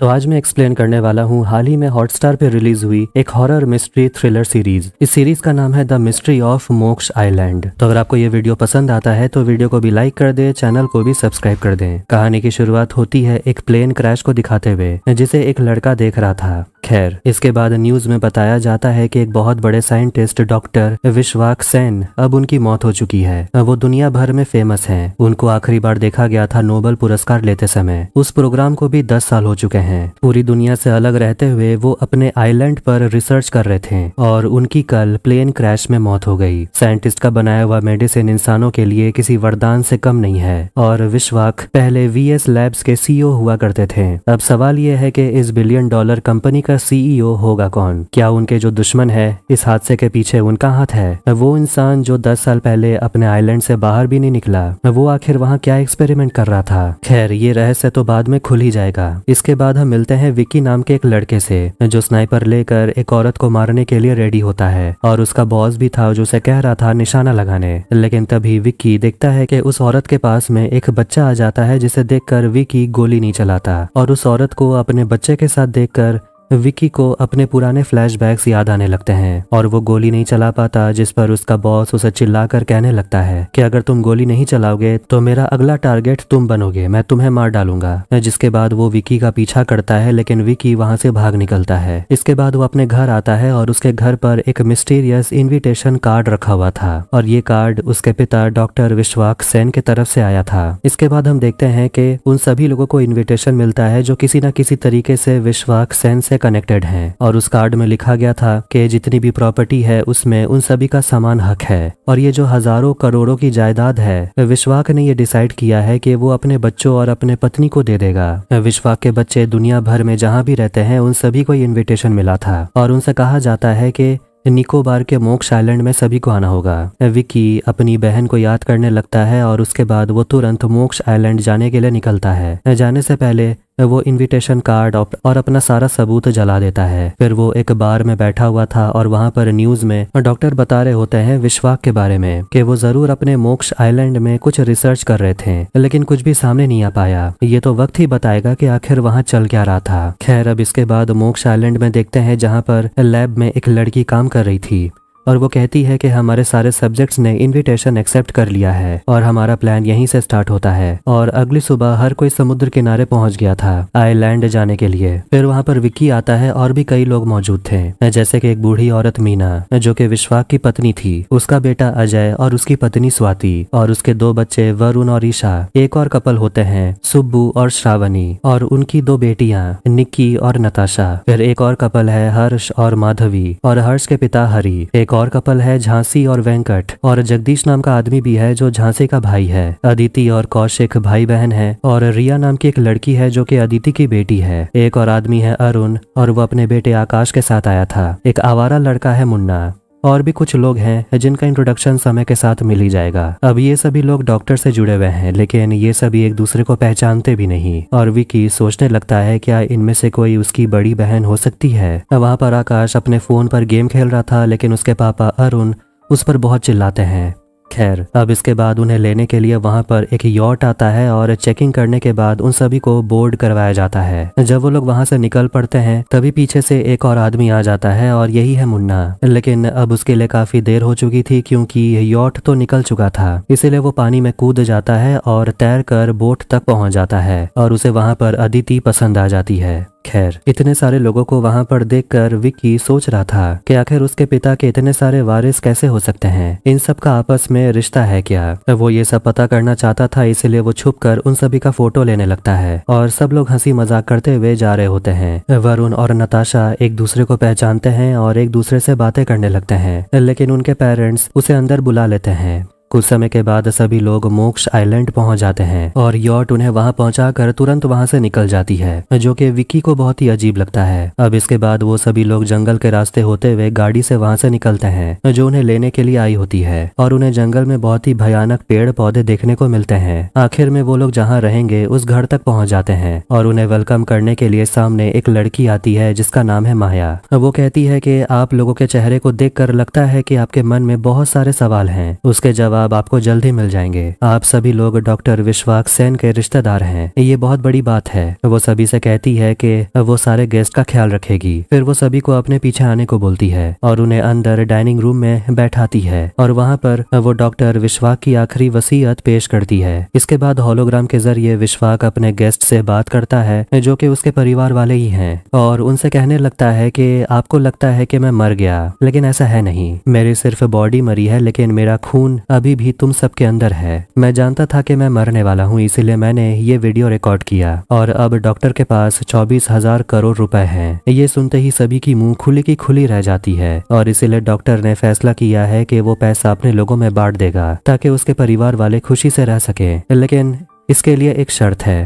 तो आज मैं एक्सप्लेन करने वाला हूँ हाल ही में हॉटस्टार पे रिलीज हुई एक हॉरर मिस्ट्री थ्रिलर सीरीज इस सीरीज का नाम है the mystery of Moksha island तो अगर आपको ये वीडियो पसंद आता है तो वीडियो को भी लाइक कर दे चैनल को भी सब्सक्राइब कर दे कहानी की शुरुआत होती है एक प्लेन क्रैश को दिखाते हुए जिसे एक लड़का देख रहा था खैर इसके बाद न्यूज में बताया जाता है कि एक बहुत बड़े साइंटिस्ट डॉक्टर विश्वाक सेन अब उनकी मौत हो चुकी है वो दुनिया भर में फेमस हैं उनको आखिरी बार देखा गया था नोबल पुरस्कार लेते समय उस प्रोग्राम को भी दस साल हो चुके हैं पूरी दुनिया से अलग रहते हुए वो अपने आईलैंड पर रिसर्च कर रहे थे और उनकी कल प्लेन क्रैश में मौत हो गई साइंटिस्ट का बनाया हुआ मेडिसिन इंसानों के लिए किसी वरदान से कम नहीं है और विश्वाक पहले वी लैब्स के सीईओ e हुआ करते थे अब सवाल यह है कि इस बिलियन डॉलर कंपनी का का सीईओ e होगा कौन क्या उनके जो दुश्मन है इस हादसे के पीछे उनका हाथ है वो इंसान जो 10 साल पहले अपने आइलैंड से बाहर भी नहीं निकला वो आखिर वहाँ क्या एक्सपेरिमेंट कर रहा था खैर ये रहस्य तो बाद में खुल ही जाएगा इसके बाद हम मिलते हैं विक्की नाम के एक लड़के से जो स्नाइपर लेकर एक औरत को मारने के लिए रेडी होता है और उसका बॉस भी था जो उसे कह रहा था निशाना लगाने लेकिन तभी विक्की देखता है की उस औरत के पास में एक बच्चा आ जाता है जिसे देख विक्की गोली नहीं चलाता और उस औरत को अपने बच्चे के साथ देखकर विकी को अपने पुराने फ्लैशबैक्स याद आने लगते हैं और वो गोली नहीं चला पाता जिस पर उसका बॉस उसे चिल्लाकर कहने लगता है कि अगर तुम गोली नहीं चलाओगे तो मेरा अगला टारगेट तुम बनोगे मैं तुम्हें मार डालूंगा जिसके बाद वो विकी का पीछा करता है लेकिन विकी वहां से भाग निकलता है इसके बाद वो अपने घर आता है और उसके घर पर एक मिस्टीरियस इन्विटेशन कार्ड रखा हुआ था और ये कार्ड उसके पिता डॉक्टर विश्वाक सेन के तरफ से आया था इसके बाद हम देखते हैं कि उन सभी लोगों को इन्विटेशन मिलता है जो किसी न किसी तरीके से विश्वाक सेन से से कनेक्टेड हैं और उस कार्ड में लिखा गया था कि जितनी भी प्रॉपर्टी है उसमें उन सभी का समान हक है और ये जो हजारों करोड़ों की जायदाद है विश्वाक ने ये डिसाइड किया है कि वो अपने बच्चों और अपने पत्नी को दे देगा विश्वाक के बच्चे दुनिया भर में जहाँ भी रहते हैं उन सभी को इन्विटेशन मिला था और उनसे कहा जाता है कि निकोबार के मोक्ष आइलैंड में सभी को आना होगा विकी अपनी बहन को याद करने लगता है और उसके बाद वो तुरंत मोक्ष आइलैंड जाने के लिए निकलता है जाने से पहले वो इनविटेशन कार्ड और अपना सारा सबूत जला देता है फिर वो एक बार में बैठा हुआ था और वहाँ पर न्यूज में डॉक्टर बता रहे होते हैं विश्वाक के बारे में कि वो जरूर अपने मोक्ष आइलैंड में कुछ रिसर्च कर रहे थे लेकिन कुछ भी सामने नहीं आ पाया ये तो वक्त ही बताएगा कि आखिर वहाँ चल क्या रहा था खैर अब इसके बाद मोक्ष आइलैंड में देखते हैं जहाँ पर लैब में एक लड़की काम कर रही थी और वो कहती है कि हमारे सारे सब्जेक्ट्स ने इनविटेशन एक्सेप्ट कर लिया है और हमारा प्लान यहीं से स्टार्ट होता है और अगली सुबह हर कोई समुद्र किनारे पहुंच गया था आईलैंड जाने के लिए फिर वहां पर विक्की आता है और भी कई लोग मौजूद थे जैसे कि एक बूढ़ी औरत मीना जो कि विश्वाक की पत्नी थी उसका बेटा अजय और उसकी पत्नी स्वाति और उसके दो बच्चे वरुण और ईशा एक और कपल होते हैं सुब्बू और श्रावणी और उनकी दो बेटियां निक्की और नताशा फिर एक और कपल है हर्ष और माधवी और हर्ष के पिता हरी एक और कपल है झांसी और वेंकट और जगदीश नाम का आदमी भी है जो झांसी का भाई है अदिति और कौशिक भाई बहन है और रिया नाम की एक लड़की है जो की अदिति की बेटी है एक और आदमी है अरुण और वो अपने बेटे आकाश के साथ आया था एक आवारा लड़का है मुन्ना और भी कुछ लोग हैं जिनका इंट्रोडक्शन समय के साथ मिल ही जाएगा अब ये सभी लोग डॉक्टर से जुड़े हुए हैं लेकिन ये सभी एक दूसरे को पहचानते भी नहीं और विकी सोचने लगता है क्या इनमें से कोई उसकी बड़ी बहन हो सकती है वहां पर आकाश अपने फोन पर गेम खेल रहा था लेकिन उसके पापा अरुण उस पर बहुत चिल्लाते हैं खैर अब इसके बाद उन्हें लेने के लिए वहाँ पर एक यॉट आता है और चेकिंग करने के बाद उन सभी को बोर्ड करवाया जाता है जब वो लोग वहाँ से निकल पड़ते हैं तभी पीछे से एक और आदमी आ जाता है और यही है मुन्ना लेकिन अब उसके लिए काफी देर हो चुकी थी क्योंकि यॉट तो निकल चुका था इसीलिए वो पानी में कूद जाता है और तैर कर बोट तक पहुंच जाता है और उसे वहां पर अदिति पसंद आ जाती है खैर इतने सारे लोगों को वहाँ पर देखकर विक्की सोच रहा था कि आखिर उसके पिता के इतने सारे वारिस कैसे हो सकते हैं इन सब का आपस में रिश्ता है क्या वो ये सब पता करना चाहता था इसलिए वो छुप कर उन सभी का फोटो लेने लगता है और सब लोग हंसी मजाक करते हुए जा रहे होते हैं वरुण और नताशा एक दूसरे को पहचानते हैं और एक दूसरे से बातें करने लगते हैं लेकिन उनके पेरेंट्स उसे अंदर बुला लेते हैं कुछ समय के बाद सभी लोग मोक्ष आइलैंड पहुंच जाते हैं और यॉट उन्हें वहां पहुंचाकर तुरंत वहां से निकल जाती है जो कि विक्की को बहुत ही अजीब लगता है अब इसके बाद वो सभी लोग जंगल के रास्ते होते हुए गाड़ी से वहां से निकलते हैं जो उन्हें लेने के लिए आई होती है और उन्हें जंगल में बहुत ही भयानक पेड़ पौधे देखने को मिलते हैं आखिर में वो लोग जहाँ रहेंगे उस घर तक पहुँच जाते हैं और उन्हें वेलकम करने के लिए सामने एक लड़की आती है जिसका नाम है माया वो कहती है की आप लोगों के चेहरे को देख लगता है की आपके मन में बहुत सारे सवाल है उसके जवाब जवाब आपको जल्द ही मिल जाएंगे आप सभी लोग डॉक्टर विश्वाक सेन के रिश्तेदार हैं ये बहुत बड़ी बात है वो सभी से कहती है कि वो सारे गेस्ट का ख्याल रखेगी फिर वो सभी को अपने पीछे आने को बोलती है और उन्हें अंदर डाइनिंग रूम में बैठाती है और वहाँ पर वो डॉक्टर विश्वाक की आखिरी वसीयत पेश करती है इसके बाद होलोग्राम के जरिए विश्वाक अपने गेस्ट से बात करता है जो कि उसके परिवार वाले ही हैं और उनसे कहने लगता है कि आपको लगता है कि मैं मर गया लेकिन ऐसा है नहीं मेरी सिर्फ बॉडी मरी है लेकिन मेरा खून अभी अभी भी तुम सबके अंदर है मैं जानता था कि मैं मरने वाला हूँ इसीलिए मैंने ये वीडियो रिकॉर्ड किया और अब डॉक्टर के पास चौबीस हजार करोड़ रुपए हैं ये सुनते ही सभी की मुंह खुली की खुली रह जाती है और इसीलिए डॉक्टर ने फैसला किया है कि वो पैसा अपने लोगों में बांट देगा ताकि उसके परिवार वाले खुशी से रह सके लेकिन इसके लिए एक शर्त है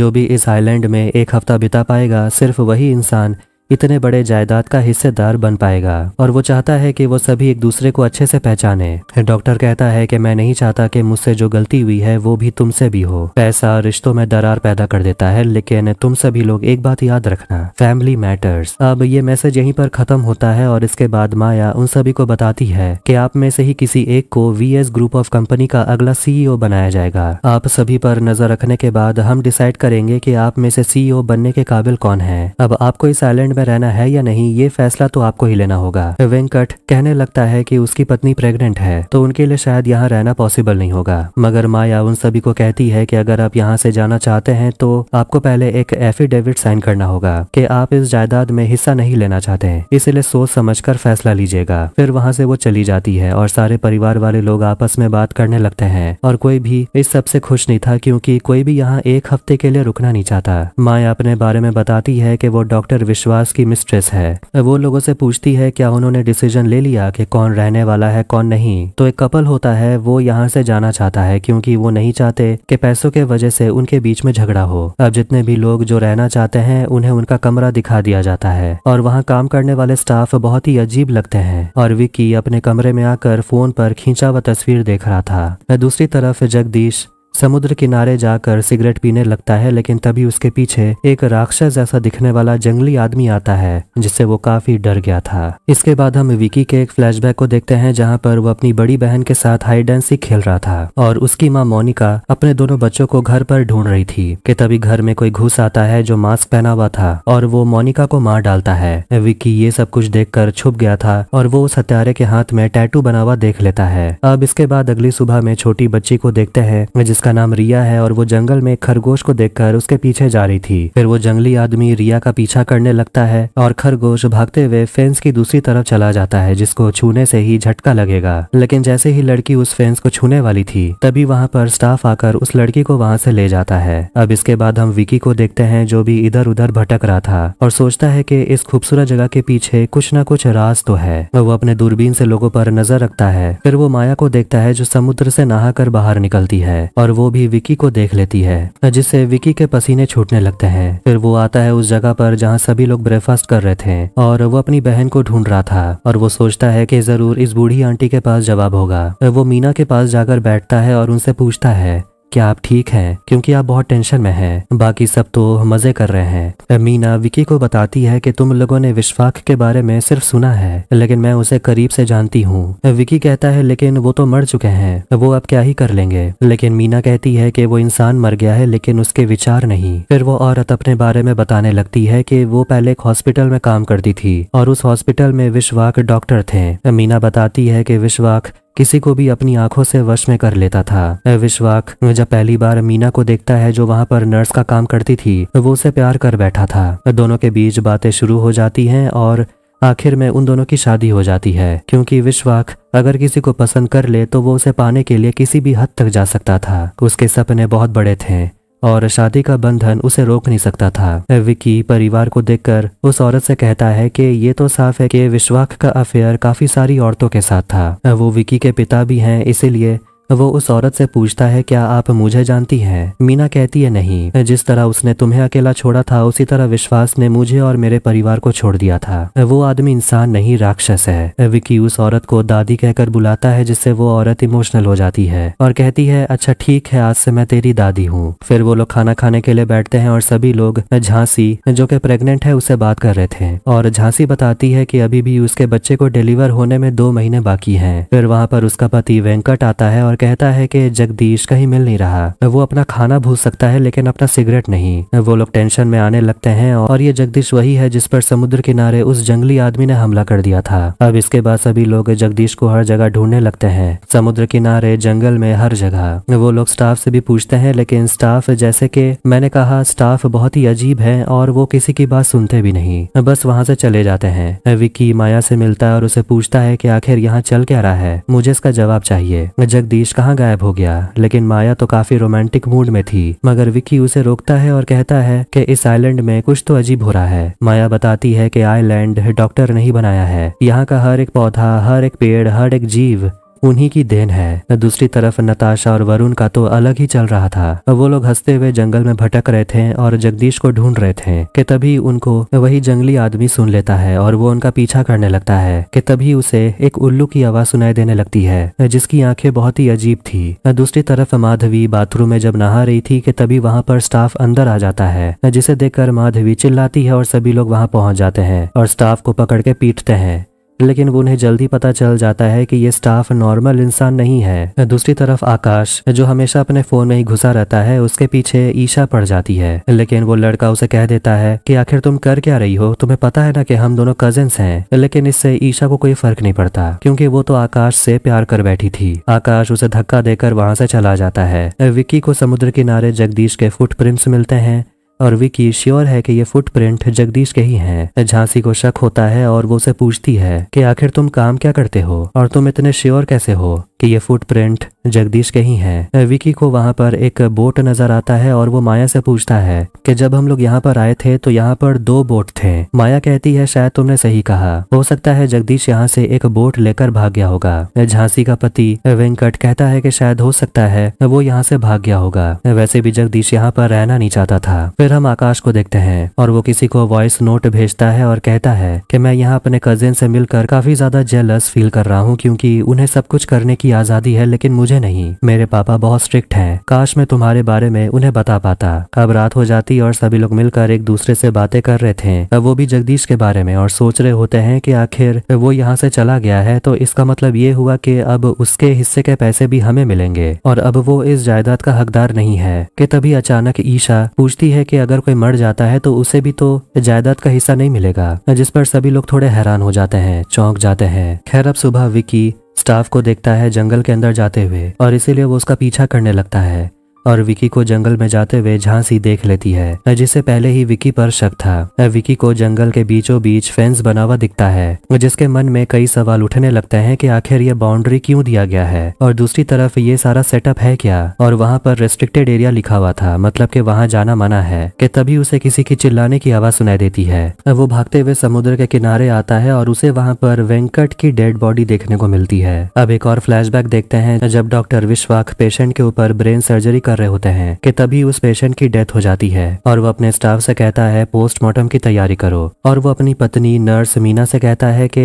जो भी इस आइलैंड में एक हफ्ता बिता पाएगा सिर्फ वही इंसान इतने बड़े जायदाद का हिस्सेदार बन पाएगा और वो चाहता है कि वो सभी एक दूसरे को अच्छे से पहचाने डॉक्टर कहता है कि मैं नहीं चाहता कि मुझसे जो गलती हुई है वो भी तुमसे भी हो पैसा रिश्तों में दरार पैदा कर देता है लेकिन तुम सभी लोग एक बात याद रखना फैमिली मैटर्स अब ये मैसेज यहीं पर खत्म होता है और इसके बाद माया उन सभी को बताती है की आप में से ही किसी एक को वी ग्रुप ऑफ कंपनी का अगला सीईओ e बनाया जाएगा आप सभी पर नजर रखने के बाद हम डिसाइड करेंगे की आप में से सीईओ e बनने के काबिल कौन है अब आपको इस आइलैंड में रहना है या नहीं ये फैसला तो आपको ही लेना होगा वेंकट कहने लगता है कि उसकी पत्नी प्रेग्नेंट है तो उनके लिए शायद यहाँ रहना पॉसिबल नहीं होगा मगर माया उन सभी को कहती है कि अगर आप यहाँ से जाना चाहते हैं तो आपको पहले एक एफिडेविट साइन करना होगा कि आप इस जायदाद में हिस्सा नहीं लेना चाहते है इसलिए सोच समझ कर फैसला लीजिएगा फिर वहाँ से वो चली जाती है और सारे परिवार वाले लोग आपस में बात करने लगते हैं और कोई भी इस सबसे खुश नहीं था क्योंकि कोई भी यहाँ एक हफ्ते के लिए रुकना नहीं चाहता माया अपने बारे में बताती है कि वो डॉक्टर विश्वास क्लास की मिस्ट्रेस है वो लोगों से पूछती है क्या उन्होंने डिसीजन ले लिया कि कौन रहने वाला है कौन नहीं तो एक कपल होता है वो यहाँ से जाना चाहता है क्योंकि वो नहीं चाहते कि पैसों के वजह से उनके बीच में झगड़ा हो अब जितने भी लोग जो रहना चाहते हैं उन्हें उनका कमरा दिखा दिया जाता है और वहाँ काम करने वाले स्टाफ बहुत ही अजीब लगते हैं और विक्की अपने कमरे में आकर फोन पर खींचा हुआ तस्वीर देख रहा था दूसरी तरफ जगदीश समुद्र किनारे जाकर सिगरेट पीने लगता है लेकिन तभी उसके पीछे एक राक्षस जैसा दिखने वाला जंगली आदमी आता है जिससे वो काफी डर गया था इसके बाद हम विकी के एक फ्लैशबैक को देखते हैं जहाँ पर वो अपनी बड़ी बहन के साथ हाइड खेल रहा था और उसकी माँ मोनिका अपने दोनों बच्चों को घर पर ढूंढ रही थी कि तभी घर में कोई घुस आता है जो मास्क पहना हुआ था और वो मोनिका को मार डालता है विकी ये सब कुछ देख छुप गया था और वो उस हत्यारे के हाथ में टैटू बना हुआ देख लेता है अब इसके बाद अगली सुबह में छोटी बच्ची को देखते हैं जिसका जिसका नाम रिया है और वो जंगल में खरगोश को देखकर उसके पीछे जा रही थी फिर वो जंगली आदमी रिया का पीछा करने लगता है और खरगोश भागते हुए फेंस की दूसरी तरफ चला जाता है जिसको छूने से ही झटका लगेगा लेकिन जैसे ही लड़की उस फेंस को छूने वाली थी तभी वहाँ पर स्टाफ आकर उस लड़की को वहाँ से ले जाता है अब इसके बाद हम विकी को देखते हैं जो भी इधर उधर भटक रहा था और सोचता है कि इस खूबसूरत जगह के पीछे कुछ ना कुछ राज तो है और वो अपने दूरबीन से लोगों पर नजर रखता है फिर वो माया को देखता है जो समुद्र से नहा बाहर निकलती है और और वो भी विकी को देख लेती है जिससे विकी के पसीने छूटने लगते हैं फिर वो आता है उस जगह पर जहाँ सभी लोग ब्रेकफास्ट कर रहे थे और वो अपनी बहन को ढूंढ रहा था और वो सोचता है की जरूर इस बूढ़ी आंटी के पास जवाब होगा वो मीना के पास जाकर बैठता है और उनसे पूछता है क्या आप ठीक हैं क्योंकि आप बहुत टेंशन में हैं बाकी सब तो मजे कर रहे हैं मीना विकी को बताती है कि तुम लोगों ने विश्वाक के बारे में सिर्फ सुना है लेकिन मैं उसे करीब से जानती हूँ विकी कहता है लेकिन वो तो मर चुके हैं वो अब क्या ही कर लेंगे लेकिन मीना कहती है की वो इंसान मर गया है लेकिन उसके विचार नहीं फिर वो औरत अपने बारे में बताने लगती है की वो पहले एक हॉस्पिटल में काम करती थी और उस हॉस्पिटल में विश्वाक डॉक्टर थे मीना बताती है की विश्वाक किसी को भी अपनी आंखों से वश में कर लेता था विश्वाक जब पहली बार मीना को देखता है जो वहां पर नर्स का काम करती थी वो उसे प्यार कर बैठा था दोनों के बीच बातें शुरू हो जाती हैं और आखिर में उन दोनों की शादी हो जाती है क्योंकि विश्वाक अगर किसी को पसंद कर ले तो वो उसे पाने के लिए किसी भी हद तक जा सकता था उसके सपने बहुत बड़े थे और शादी का बंधन उसे रोक नहीं सकता था विकी परिवार को देखकर उस औरत से कहता है कि ये तो साफ है कि विश्वाक का अफेयर काफी सारी औरतों के साथ था वो विकी के पिता भी हैं इसीलिए वो उस औरत से पूछता है क्या आप मुझे जानती हैं मीना कहती है नहीं जिस तरह उसने तुम्हें अकेला छोड़ा था उसी तरह विश्वास ने मुझे और मेरे परिवार को छोड़ दिया था वो आदमी इंसान नहीं राक्षस है विकी उस औरत को दादी कहकर बुलाता है जिससे वो औरत इमोशनल हो जाती है और कहती है अच्छा ठीक है आज से मैं तेरी दादी हूँ फिर वो लोग खाना खाने के लिए बैठते हैं और सभी लोग झांसी जो की प्रेगनेंट है उसे बात कर रहे थे और झांसी बताती है की अभी भी उसके बच्चे को डिलीवर होने में दो महीने बाकी है फिर वहाँ पर उसका पति वेंकट आता है और और कहता है कि जगदीश कहीं मिल नहीं रहा वो अपना खाना भूल सकता है लेकिन अपना सिगरेट नहीं वो लोग टेंशन में आने लगते हैं और ये जगदीश वही है जिस पर समुद्र किनारे उस जंगली आदमी ने हमला कर दिया था अब इसके बाद सभी लोग जगदीश को हर जगह ढूंढने लगते हैं समुद्र किनारे जंगल में हर जगह वो लोग स्टाफ से भी पूछते हैं लेकिन स्टाफ जैसे कि मैंने कहा स्टाफ बहुत ही अजीब है और वो किसी की बात सुनते भी नहीं बस वहाँ से चले जाते हैं विकी माया से मिलता है और उसे पूछता है कि आखिर यहाँ चल क्या रहा है मुझे इसका जवाब चाहिए जगदीश सतीश कहाँ गायब हो गया लेकिन माया तो काफी रोमांटिक मूड में थी मगर विक्की उसे रोकता है और कहता है कि इस आइलैंड में कुछ तो अजीब हो रहा है माया बताती है कि आइलैंड डॉक्टर नहीं बनाया है यहाँ का हर एक पौधा हर एक पेड़ हर एक जीव उन्हीं की देन है दूसरी तरफ नताशा और वरुण का तो अलग ही चल रहा था वो लोग हंसते हुए जंगल में भटक रहे थे और जगदीश को ढूंढ रहे थे कि तभी उनको वही जंगली आदमी सुन लेता है और वो उनका पीछा करने लगता है कि तभी उसे एक उल्लू की आवाज सुनाई देने लगती है जिसकी आंखें बहुत ही अजीब थी दूसरी तरफ माधवी बाथरूम में जब नहा रही थी कि तभी वहां पर स्टाफ अंदर आ जाता है जिसे देखकर माधवी चिल्लाती है और सभी लोग वहां पहुंच जाते हैं और स्टाफ को पकड़ के पीटते हैं लेकिन उन्हें जल्दी पता चल जाता है कि ये स्टाफ नॉर्मल इंसान नहीं है दूसरी तरफ आकाश जो हमेशा अपने फोन में ही घुसा रहता है उसके पीछे ईशा पड़ जाती है लेकिन वो लड़का उसे कह देता है कि आखिर तुम कर क्या रही हो तुम्हें पता है ना कि हम दोनों कजिन हैं लेकिन इससे ईशा को कोई फर्क नहीं पड़ता क्यूँकी वो तो आकाश से प्यार कर बैठी थी आकाश उसे धक्का देकर वहां से चला जाता है विक्की को समुद्र किनारे जगदीश के फुट मिलते हैं और विकी श्योर है कि ये फुटप्रिंट जगदीश के ही हैं। झांसी को शक होता है और वो उसे पूछती है कि आखिर तुम काम क्या करते हो और तुम इतने श्योर कैसे हो कि ये फुटप्रिंट जगदीश के ही हैं। विकी को वहां पर एक बोट नजर आता है और वो माया से पूछता है कि जब हम लोग यहाँ पर आए थे तो यहाँ पर दो बोट थे माया कहती है शायद तुमने सही कहा हो सकता है जगदीश यहाँ से एक बोट लेकर भाग गया होगा झांसी का पति वेंकट कहता है की शायद हो सकता है वो यहाँ से भाग गया होगा वैसे भी जगदीश यहाँ पर रहना नहीं चाहता था फिर हम आकाश को देखते हैं और वो किसी को वॉइस नोट भेजता है और कहता है कि मैं यहाँ अपने कजिन से मिलकर काफी ज्यादा जेलस फील कर रहा हूँ क्योंकि उन्हें सब कुछ करने की आजादी है लेकिन मुझे नहीं मेरे पापा बहुत स्ट्रिक्ट हैं काश मैं तुम्हारे बारे में उन्हें बता पाता अब रात हो जाती और सभी लोग मिलकर एक दूसरे से बातें कर रहे थे अब वो भी जगदीश के बारे में और सोच रहे होते हैं की आखिर वो यहाँ से चला गया है तो इसका मतलब ये हुआ की अब उसके हिस्से के पैसे भी हमें मिलेंगे और अब वो इस जायदाद का हकदार नहीं है कि तभी अचानक ईशा पूछती है कि कि अगर कोई मर जाता है तो उसे भी तो जायदाद का हिस्सा नहीं मिलेगा जिस पर सभी लोग थोड़े हैरान हो जाते हैं चौंक जाते हैं खैर अब सुबह विकी स्टाफ को देखता है जंगल के अंदर जाते हुए और इसीलिए वो उसका पीछा करने लगता है और विकी को जंगल में जाते हुए झांसी देख लेती है जिसे पहले ही विकी पर शक था विकी को जंगल के बीचों बीच फेंस बना हुआ दिखता है जिसके मन में कई सवाल उठने लगते हैं कि आखिर ये बाउंड्री क्यों दिया गया है और दूसरी तरफ ये सारा सेटअप है क्या और वहाँ पर रेस्ट्रिक्टेड एरिया लिखा हुआ था मतलब की वहाँ जाना मना है की तभी उसे किसी की चिल्लाने की आवाज सुनाई देती है वो भागते हुए समुद्र के किनारे आता है और उसे वहाँ पर वेंकट की डेड बॉडी देखने को मिलती है अब एक और फ्लैश देखते हैं जब डॉक्टर विश्वाक पेशेंट के ऊपर ब्रेन सर्जरी कर कर रहे होते हैं कि तभी उस पेशेंट की डेथ हो जाती है और वो अपने स्टाफ से कहता है पोस्टमार्टम की तैयारी करो और वो अपनी पत्नी नर्स मीना से कहता है कि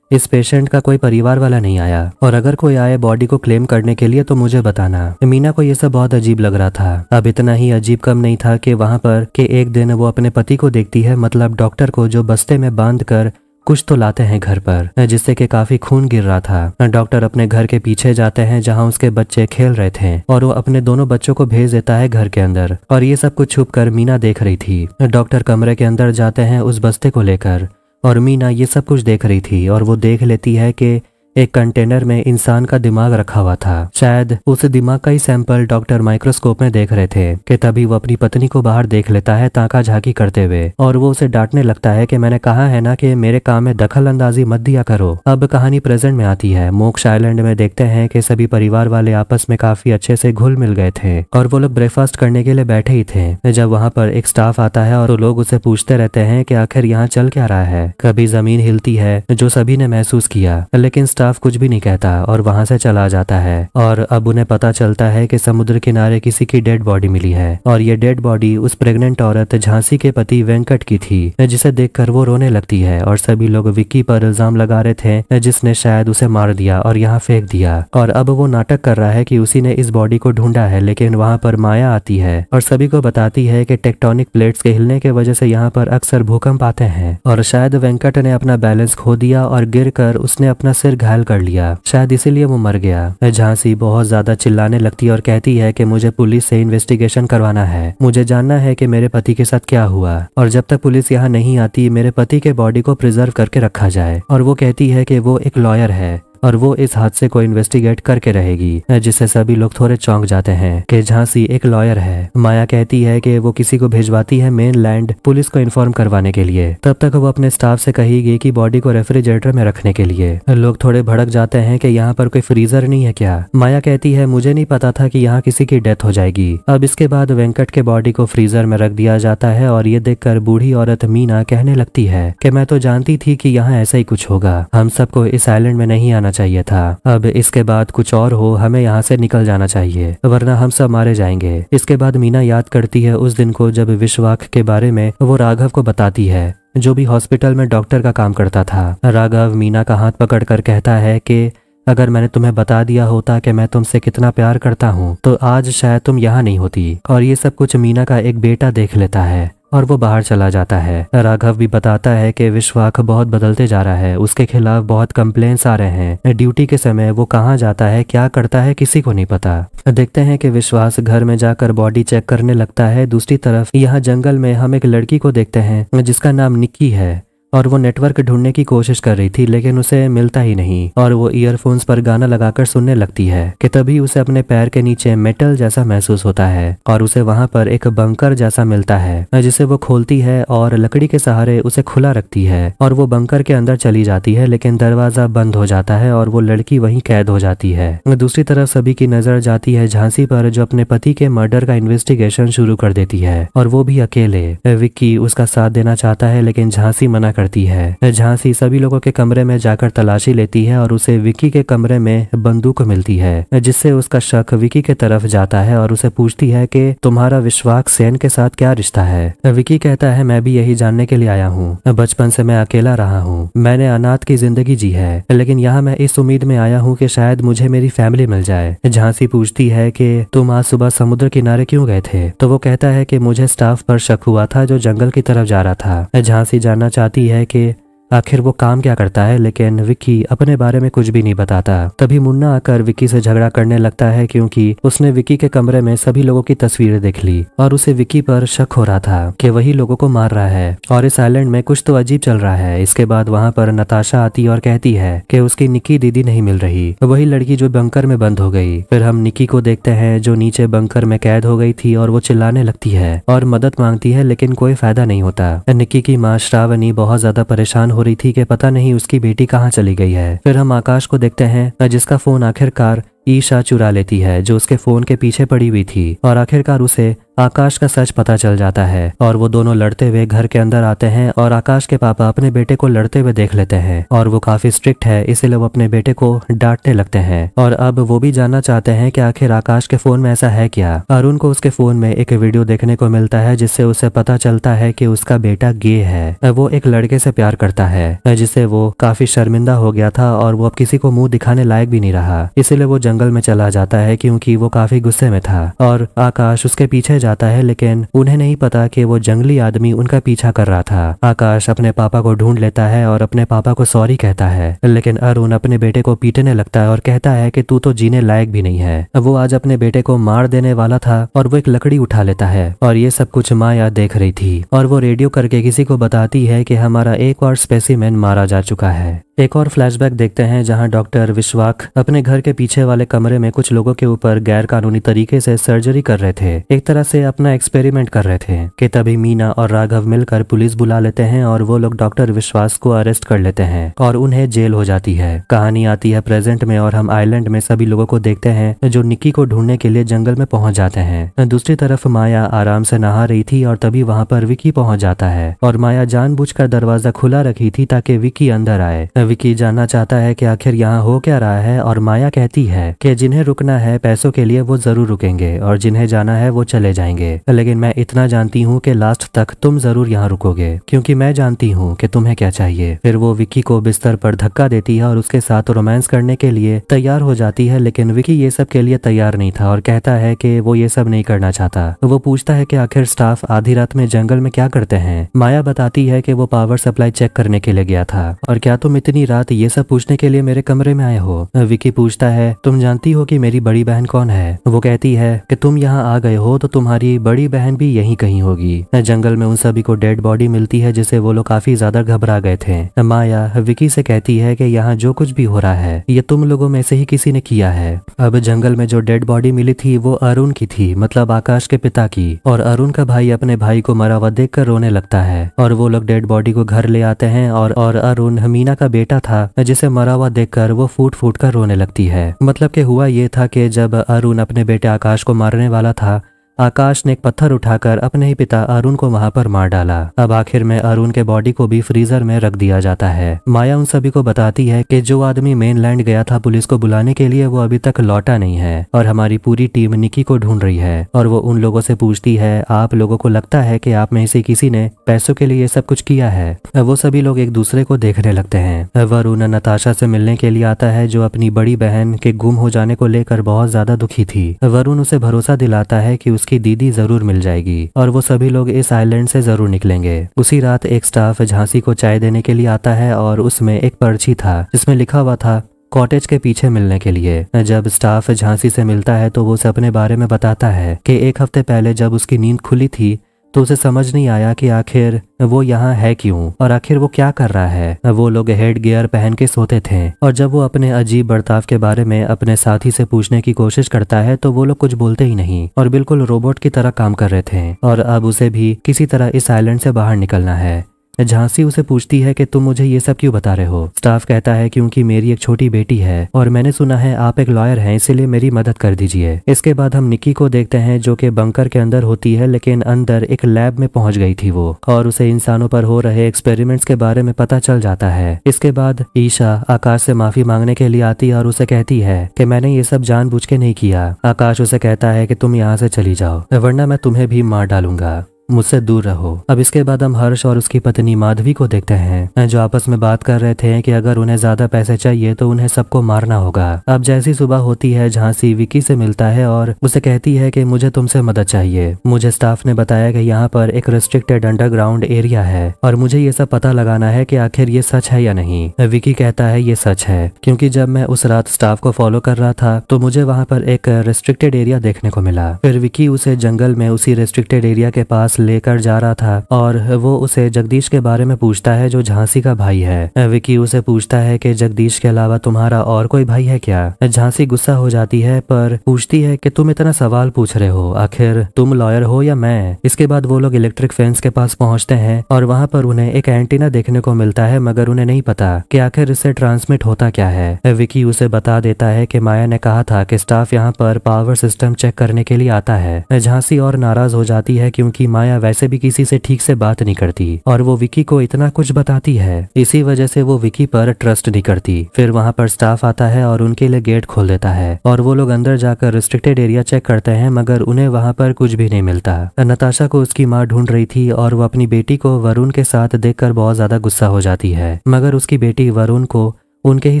इस पेशेंट का कोई परिवार वाला नहीं आया और अगर कोई आए बॉडी को क्लेम करने के लिए तो मुझे बताना मीना को यह सब बहुत अजीब लग रहा था अब इतना ही अजीब कम नहीं था कि वहां पर कि एक दिन वो अपने पति को देखती है मतलब डॉक्टर को जो बस्ते में बांध कर कुछ तो लाते हैं घर पर जिससे कि काफी खून गिर रहा था डॉक्टर अपने घर के पीछे जाते हैं जहां उसके बच्चे खेल रहे थे और वो अपने दोनों बच्चों को भेज देता है घर के अंदर और ये सब कुछ छुप कर मीना देख रही थी डॉक्टर कमरे के अंदर जाते हैं उस बस्ते को लेकर और मीना ये सब कुछ देख रही थी और वो देख लेती है कि एक कंटेनर में इंसान का दिमाग रखा हुआ था शायद उस दिमाग का ही सैंपल डॉक्टर माइक्रोस्कोप में देख रहे थे कि तभी वो अपनी पत्नी को बाहर देख लेता है ताका झाकी करते हुए और वो उसे डांटने लगता है कि मैंने कहा है ना कि मेरे काम में दखल अंदाजी मत दिया करो अब कहानी प्रेजेंट में आती है मोक्ष आइलैंड में देखते हैं कि सभी परिवार वाले आपस में काफी अच्छे से घुल मिल गए थे और वो लोग ब्रेकफास्ट करने के लिए बैठे ही थे जब वहाँ पर एक स्टाफ आता है और वो लोग उसे पूछते रहते हैं की आखिर यहाँ चल क्या रहा है कभी जमीन हिलती है जो सभी ने महसूस किया लेकिन स्टाफ साफ कुछ भी नहीं कहता और वहां से चला जाता है और अब उन्हें पता चलता है कि समुद्र किनारे किसी की डेड बॉडी मिली है और ये डेड बॉडी उस प्रेग्नेंट औरत झांसी के पति वेंकट की थी जिसे देखकर वो रोने लगती है और सभी लोग विक्की पर इल्जाम लगा रहे थे जिसने शायद उसे मार दिया और यहाँ फेंक दिया और अब वो नाटक कर रहा है कि उसी ने इस बॉडी को ढूंढा है लेकिन वहां पर माया आती है और सभी को बताती है कि टेक्टोनिक प्लेट्स के हिलने की वजह से यहाँ पर अक्सर भूकंप आते हैं और शायद वेंकट ने अपना बैलेंस खो दिया और गिर उसने अपना सिर घायल घायल कर लिया शायद इसीलिए वो मर गया झांसी बहुत ज्यादा चिल्लाने लगती है और कहती है कि मुझे पुलिस से इन्वेस्टिगेशन करवाना है मुझे जानना है कि मेरे पति के साथ क्या हुआ और जब तक पुलिस यहाँ नहीं आती मेरे पति के बॉडी को प्रिजर्व करके रखा जाए और वो कहती है कि वो एक लॉयर है और वो इस हादसे को इन्वेस्टिगेट करके रहेगी जिससे सभी लोग थोड़े चौंक जाते हैं कि झांसी एक लॉयर है माया कहती है कि वो किसी को भेजवाती है मेन लैंड पुलिस को इन्फॉर्म करवाने के लिए तब तक वो अपने स्टाफ से कहेगी कि बॉडी को रेफ्रिजरेटर में रखने के लिए लोग थोड़े भड़क जाते हैं कि यहाँ पर कोई फ्रीजर नहीं है क्या माया कहती है मुझे नहीं पता था कि यहाँ किसी की डेथ हो जाएगी अब इसके बाद वेंकट के बॉडी को फ्रीजर में रख दिया जाता है और ये देख बूढ़ी औरत मीना कहने लगती है की मैं तो जानती थी की यहाँ ऐसा ही कुछ होगा हम सबको इस आईलैंड में नहीं आना जाना चाहिए था अब इसके बाद कुछ और हो हमें यहाँ से निकल जाना चाहिए वरना हम सब मारे जाएंगे इसके बाद मीना याद करती है उस दिन को जब विश्वाक के बारे में वो राघव को बताती है जो भी हॉस्पिटल में डॉक्टर का काम करता था राघव मीना का हाथ पकड़कर कहता है कि अगर मैंने तुम्हें बता दिया होता कि मैं तुमसे कितना प्यार करता हूँ तो आज शायद तुम यहाँ नहीं होती और ये सब कुछ मीना का एक बेटा देख लेता है और वो बाहर चला जाता है राघव भी बताता है कि विश्वाख बहुत बदलते जा रहा है उसके खिलाफ बहुत कंप्लेन्स आ रहे हैं ड्यूटी के समय वो कहाँ जाता है क्या करता है किसी को नहीं पता देखते हैं कि विश्वास घर में जाकर बॉडी चेक करने लगता है दूसरी तरफ यहाँ जंगल में हम एक लड़की को देखते हैं जिसका नाम निक्की है और वो नेटवर्क ढूंढने की कोशिश कर रही थी लेकिन उसे मिलता ही नहीं और वो ईयरफोन्स पर गाना लगाकर सुनने लगती है कि तभी उसे अपने पैर के नीचे मेटल जैसा महसूस होता है और उसे वहां पर एक बंकर जैसा मिलता है जिसे वो खोलती है और लकड़ी के सहारे उसे खुला रखती है और वो बंकर के अंदर चली जाती है लेकिन दरवाजा बंद हो जाता है और वो लड़की वही कैद हो जाती है दूसरी तरफ सभी की नजर जाती है झांसी पर जो अपने पति के मर्डर का इन्वेस्टिगेशन शुरू कर देती है और वो भी अकेले विक्की उसका साथ देना चाहता है लेकिन झांसी मना करती है झांसी सभी लोगों के कमरे में जाकर तलाशी लेती है और उसे विकी के कमरे में बंदूक मिलती है जिससे उसका शक विकी के तरफ जाता है और उसे पूछती है कि तुम्हारा विश्वास सेन के साथ क्या रिश्ता है विकी कहता है मैं भी यही जानने के लिए आया हूँ बचपन से मैं अकेला रहा हूँ मैंने अनाथ की जिंदगी जी है लेकिन यहाँ मैं इस उम्मीद में आया हूँ कि शायद मुझे मेरी फैमिली मिल जाए झांसी पूछती है कि तुम आज सुबह समुद्र किनारे क्यों गए थे तो वो कहता है कि मुझे स्टाफ पर शक हुआ था जो जंगल की तरफ जा रहा था झांसी जानना चाहती है कि आखिर वो काम क्या करता है लेकिन विक्की अपने बारे में कुछ भी नहीं बताता तभी मुन्ना आकर विक्की से झगड़ा करने लगता है क्योंकि उसने विक्की के कमरे में सभी लोगों की तस्वीरें देख ली और उसे विक्की पर शक हो रहा था कि वही लोगों को मार रहा है और इस आइलैंड में कुछ तो अजीब चल रहा है इसके बाद वहाँ पर नताशा आती और कहती है की उसकी निकी दीदी नहीं मिल रही वही लड़की जो बंकर में बंद हो गई फिर हम निकी को देखते हैं जो नीचे बंकर में कैद हो गई थी और वो चिल्लाने लगती है और मदद मांगती है लेकिन कोई फायदा नहीं होता निक्की की माँ श्रावणी बहुत ज्यादा परेशान हो रही थी कि पता नहीं उसकी बेटी कहाँ चली गई है फिर हम आकाश को देखते हैं जिसका फोन आखिरकार ईशा चुरा लेती है जो उसके फोन के पीछे पड़ी हुई थी और आखिरकार उसे आकाश का सच पता चल जाता है और वो दोनों लड़ते हुए घर के अंदर आते हैं और आकाश के पापा अपने बेटे को लड़ते हुए देख लेते हैं और वो काफी स्ट्रिक्ट है इसीलिए वो अपने बेटे को डांटने लगते हैं और अब वो भी जानना चाहते हैं कि आखिर आकाश के फोन में ऐसा है क्या अरुण को उसके फोन में एक वीडियो देखने को मिलता है जिससे उसे पता चलता है की उसका बेटा गे है वो एक लड़के से प्यार करता है जिसे वो काफी शर्मिंदा हो गया था और वो अब किसी को मुंह दिखाने लायक भी नहीं रहा इसीलिए वो जंगल में चला जाता है क्योंकि वो काफी गुस्से में था और आकाश उसके पीछे जाता है लेकिन उन्हें नहीं पता कि वो जंगली आदमी उनका पीछा कर रहा था आकाश अपने पापा को ढूंढ लेता है और अपने पापा को सॉरी कहता है लेकिन अरुण अपने बेटे को पीटने लगता है और कहता है कि तू तो जीने लायक भी नहीं है वो आज अपने बेटे को मार देने वाला था और वो एक लकड़ी उठा लेता है और ये सब कुछ माया देख रही थी और वो रेडियो करके किसी को बताती है कि हमारा एक और स्पेसिमेन मारा जा चुका है एक और फ्लैशबैक देखते हैं जहां डॉक्टर विश्वाक अपने घर के पीछे वाले कमरे में कुछ लोगों के ऊपर गैर कानूनी तरीके से सर्जरी कर रहे थे एक तरह से से अपना एक्सपेरिमेंट कर रहे थे कि तभी मीना और राघव मिलकर पुलिस बुला लेते हैं और वो लोग डॉक्टर विश्वास को अरेस्ट कर लेते हैं और उन्हें जेल हो जाती है कहानी आती है प्रेजेंट में और हम आइलैंड में सभी लोगों को देखते हैं जो निक्की को ढूंढने के लिए जंगल में पहुंच जाते हैं दूसरी तरफ माया आराम से नहा रही थी और तभी वहां पर विकी पहुंच जाता है और माया जान दरवाजा खुला रखी थी ताकि विकी अंदर आए विकी जानना चाहता है कि आखिर यहाँ हो क्या रहा है और माया कहती है कि जिन्हें रुकना है पैसों के लिए वो जरूर रुकेंगे और जिन्हें जाना है वो चले जाए जाएंगे लेकिन मैं इतना जानती हूँ कि लास्ट तक तुम जरूर यहाँ रुकोगे क्योंकि मैं जानती हूँ कि तुम्हें क्या चाहिए फिर वो विकी को बिस्तर पर धक्का देती है और उसके साथ रोमांस करने के लिए तैयार हो जाती है लेकिन विकी ये सब के लिए तैयार नहीं था और कहता है कि वो ये सब नहीं करना चाहता वो पूछता है कि आखिर स्टाफ आधी रात में जंगल में क्या करते हैं माया बताती है कि वो पावर सप्लाई चेक करने के लिए गया था और क्या तुम इतनी रात ये सब पूछने के लिए मेरे कमरे में आए हो विकी पूछता है तुम जानती हो कि मेरी बड़ी बहन कौन है वो कहती है कि तुम यहाँ आ गए हो तो तुम्हारे तुम्हारी बड़ी बहन भी यहीं कहीं होगी जंगल में उन सभी को डेड बॉडी मिलती है जिसे वो लोग काफी ज्यादा घबरा गए थे माया विकी से कहती है कि यहाँ जो कुछ भी हो रहा है ये तुम लोगों में से ही किसी ने किया है अब जंगल में जो डेड बॉडी मिली थी वो अरुण की थी मतलब आकाश के पिता की और अरुण का भाई अपने भाई को मरा हुआ देख कर रोने लगता है और वो लोग डेड बॉडी को घर ले आते हैं और और अरुण मीना का बेटा था जिसे मरा हुआ देख वो फूट फूट कर रोने लगती है मतलब के हुआ ये था कि जब अरुण अपने बेटे आकाश को मारने वाला था आकाश ने एक पत्थर उठाकर अपने ही पिता अरुण को वहां पर मार डाला अब आखिर में अरुण के बॉडी को भी फ्रीजर में रख दिया जाता है माया उन सभी को बताती है कि जो आदमी मेन लैंड गया था पुलिस को बुलाने के लिए वो अभी तक लौटा नहीं है और हमारी पूरी टीम निकी को ढूंढ रही है और वो उन लोगों से पूछती है आप लोगों को लगता है की आप में से किसी ने पैसों के लिए सब कुछ किया है वो सभी लोग एक दूसरे को देखने लगते है वरुण नताशा से मिलने के लिए आता है जो अपनी बड़ी बहन के गुम हो जाने को लेकर बहुत ज्यादा दुखी थी वरुण उसे भरोसा दिलाता है की उसकी दीदी जरूर मिल जाएगी और वो सभी लोग इस आइलैंड से जरूर निकलेंगे उसी रात एक स्टाफ झांसी को चाय देने के लिए आता है और उसमें एक पर्ची था जिसमें लिखा हुआ था कॉटेज के पीछे मिलने के लिए जब स्टाफ झांसी से मिलता है तो वो उसे अपने बारे में बताता है कि एक हफ्ते पहले जब उसकी नींद खुली थी तो उसे समझ नहीं आया कि आखिर वो यहाँ है क्यों और आखिर वो क्या कर रहा है वो लोग हेड गियर पहन के सोते थे और जब वो अपने अजीब बर्ताव के बारे में अपने साथी से पूछने की कोशिश करता है तो वो लोग कुछ बोलते ही नहीं और बिल्कुल रोबोट की तरह काम कर रहे थे और अब उसे भी किसी तरह इस आइलैंड से बाहर निकलना है झांसी उसे पूछती है कि तुम मुझे ये सब क्यों बता रहे हो स्टाफ कहता है क्योंकि मेरी एक छोटी बेटी है और मैंने सुना है आप एक लॉयर हैं इसलिए मेरी मदद कर दीजिए इसके बाद हम निकी को देखते हैं जो कि बंकर के अंदर होती है लेकिन अंदर एक लैब में पहुंच गई थी वो और उसे इंसानों पर हो रहे एक्सपेरिमेंट्स के बारे में पता चल जाता है इसके बाद ईशा आकाश से माफी मांगने के लिए आती है और उसे कहती है की मैंने ये सब जान के नहीं किया आकाश उसे कहता है की तुम यहाँ से चली जाओ वरना मैं तुम्हें भी मार डालूंगा मुझसे दूर रहो अब इसके बाद हम हर्ष और उसकी पत्नी माधवी को देखते हैं जो आपस में बात कर रहे थे कि अगर उन्हें ज्यादा पैसे चाहिए तो उन्हें सबको मारना होगा अब जैसी सुबह होती है झांसी विकी से मिलता है और उसे कहती है कि मुझे तुमसे मदद चाहिए मुझे स्टाफ ने बताया कि यहाँ पर एक रिस्ट्रिक्टेड अंडरग्राउंड एरिया है और मुझे ये सब पता लगाना है की आखिर ये सच है या नहीं विकी कहता है ये सच है क्यूँकी जब मैं उस रात स्टाफ को फॉलो कर रहा था तो मुझे वहाँ पर एक रिस्ट्रिक्टेड एरिया देखने को मिला फिर विकी उसे जंगल में उसी रिस्ट्रिक्टेड एरिया के पास लेकर जा रहा था और वो उसे जगदीश के बारे में पूछता है जो झांसी का भाई है विकी उसे पूछता है कि जगदीश के अलावा तुम्हारा और कोई भाई है क्या झांसी गुस्सा हो जाती है पर पूछती है कि तुम इतना सवाल पूछ रहे हो आखिर तुम लॉयर हो या मैं इसके बाद वो लोग इलेक्ट्रिक फेंस के पास पहुंचते हैं और वहां पर उन्हें एक एंटीना देखने को मिलता है मगर उन्हें नहीं पता कि आखिर इससे ट्रांसमिट होता क्या है विकी उसे बता देता है कि माया ने कहा था कि स्टाफ यहाँ पर पावर सिस्टम चेक करने के लिए आता है झांसी और नाराज हो जाती है क्योंकि माया माया वैसे भी किसी से ठीक से बात नहीं करती और वो विकी को इतना कुछ बताती है इसी वजह से वो विकी पर ट्रस्ट नहीं करती फिर वहाँ पर स्टाफ आता है और उनके लिए गेट खोल देता है और वो लोग अंदर जाकर रिस्ट्रिक्टेड एरिया चेक करते हैं मगर उन्हें वहाँ पर कुछ भी नहीं मिलता नताशा को उसकी माँ ढूंढ रही थी और वो अपनी बेटी को वरुण के साथ देख बहुत ज्यादा गुस्सा हो जाती है मगर उसकी बेटी वरुण को उनके ही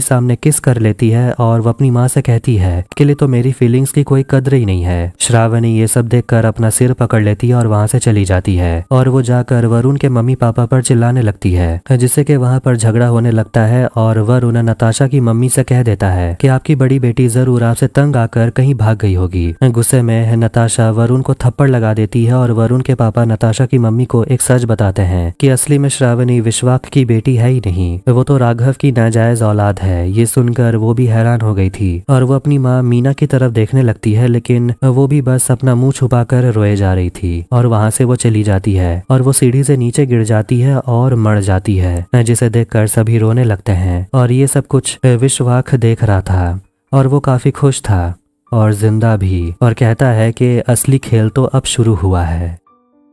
सामने किस कर लेती है और वो अपनी माँ से कहती है के लिए तो मेरी फीलिंग्स की कोई कदर ही नहीं है श्रावणी ये सब देखकर अपना सिर पकड़ लेती है और वहाँ से चली जाती है और वो जाकर वरुण के मम्मी पापा पर चिल्लाने लगती है जिससे के वहाँ पर झगड़ा होने लगता है और वरुण नताशा की मम्मी से कह देता है कि आपकी बड़ी बेटी जरूर आपसे तंग आकर कहीं भाग गई होगी गुस्से में नताशा वरुण को थप्पड़ लगा देती है और वरुण के पापा नताशा की मम्मी को एक सच बताते हैं कि असली में श्रावणी विश्वाक की बेटी है ही नहीं वो तो राघव की नाजायज और औलाद है ये सुनकर वो भी हैरान हो गई थी और वो अपनी माँ मीना की तरफ देखने लगती है लेकिन वो भी बस अपना मुंह छुपाकर रोए जा रही थी और वहां से वो चली जाती है और वो सीढ़ी से नीचे गिर जाती है और मर जाती है जिसे देखकर सभी रोने लगते हैं और ये सब कुछ विश्वाख देख रहा था और वो काफी खुश था और जिंदा भी और कहता है कि असली खेल तो अब शुरू हुआ है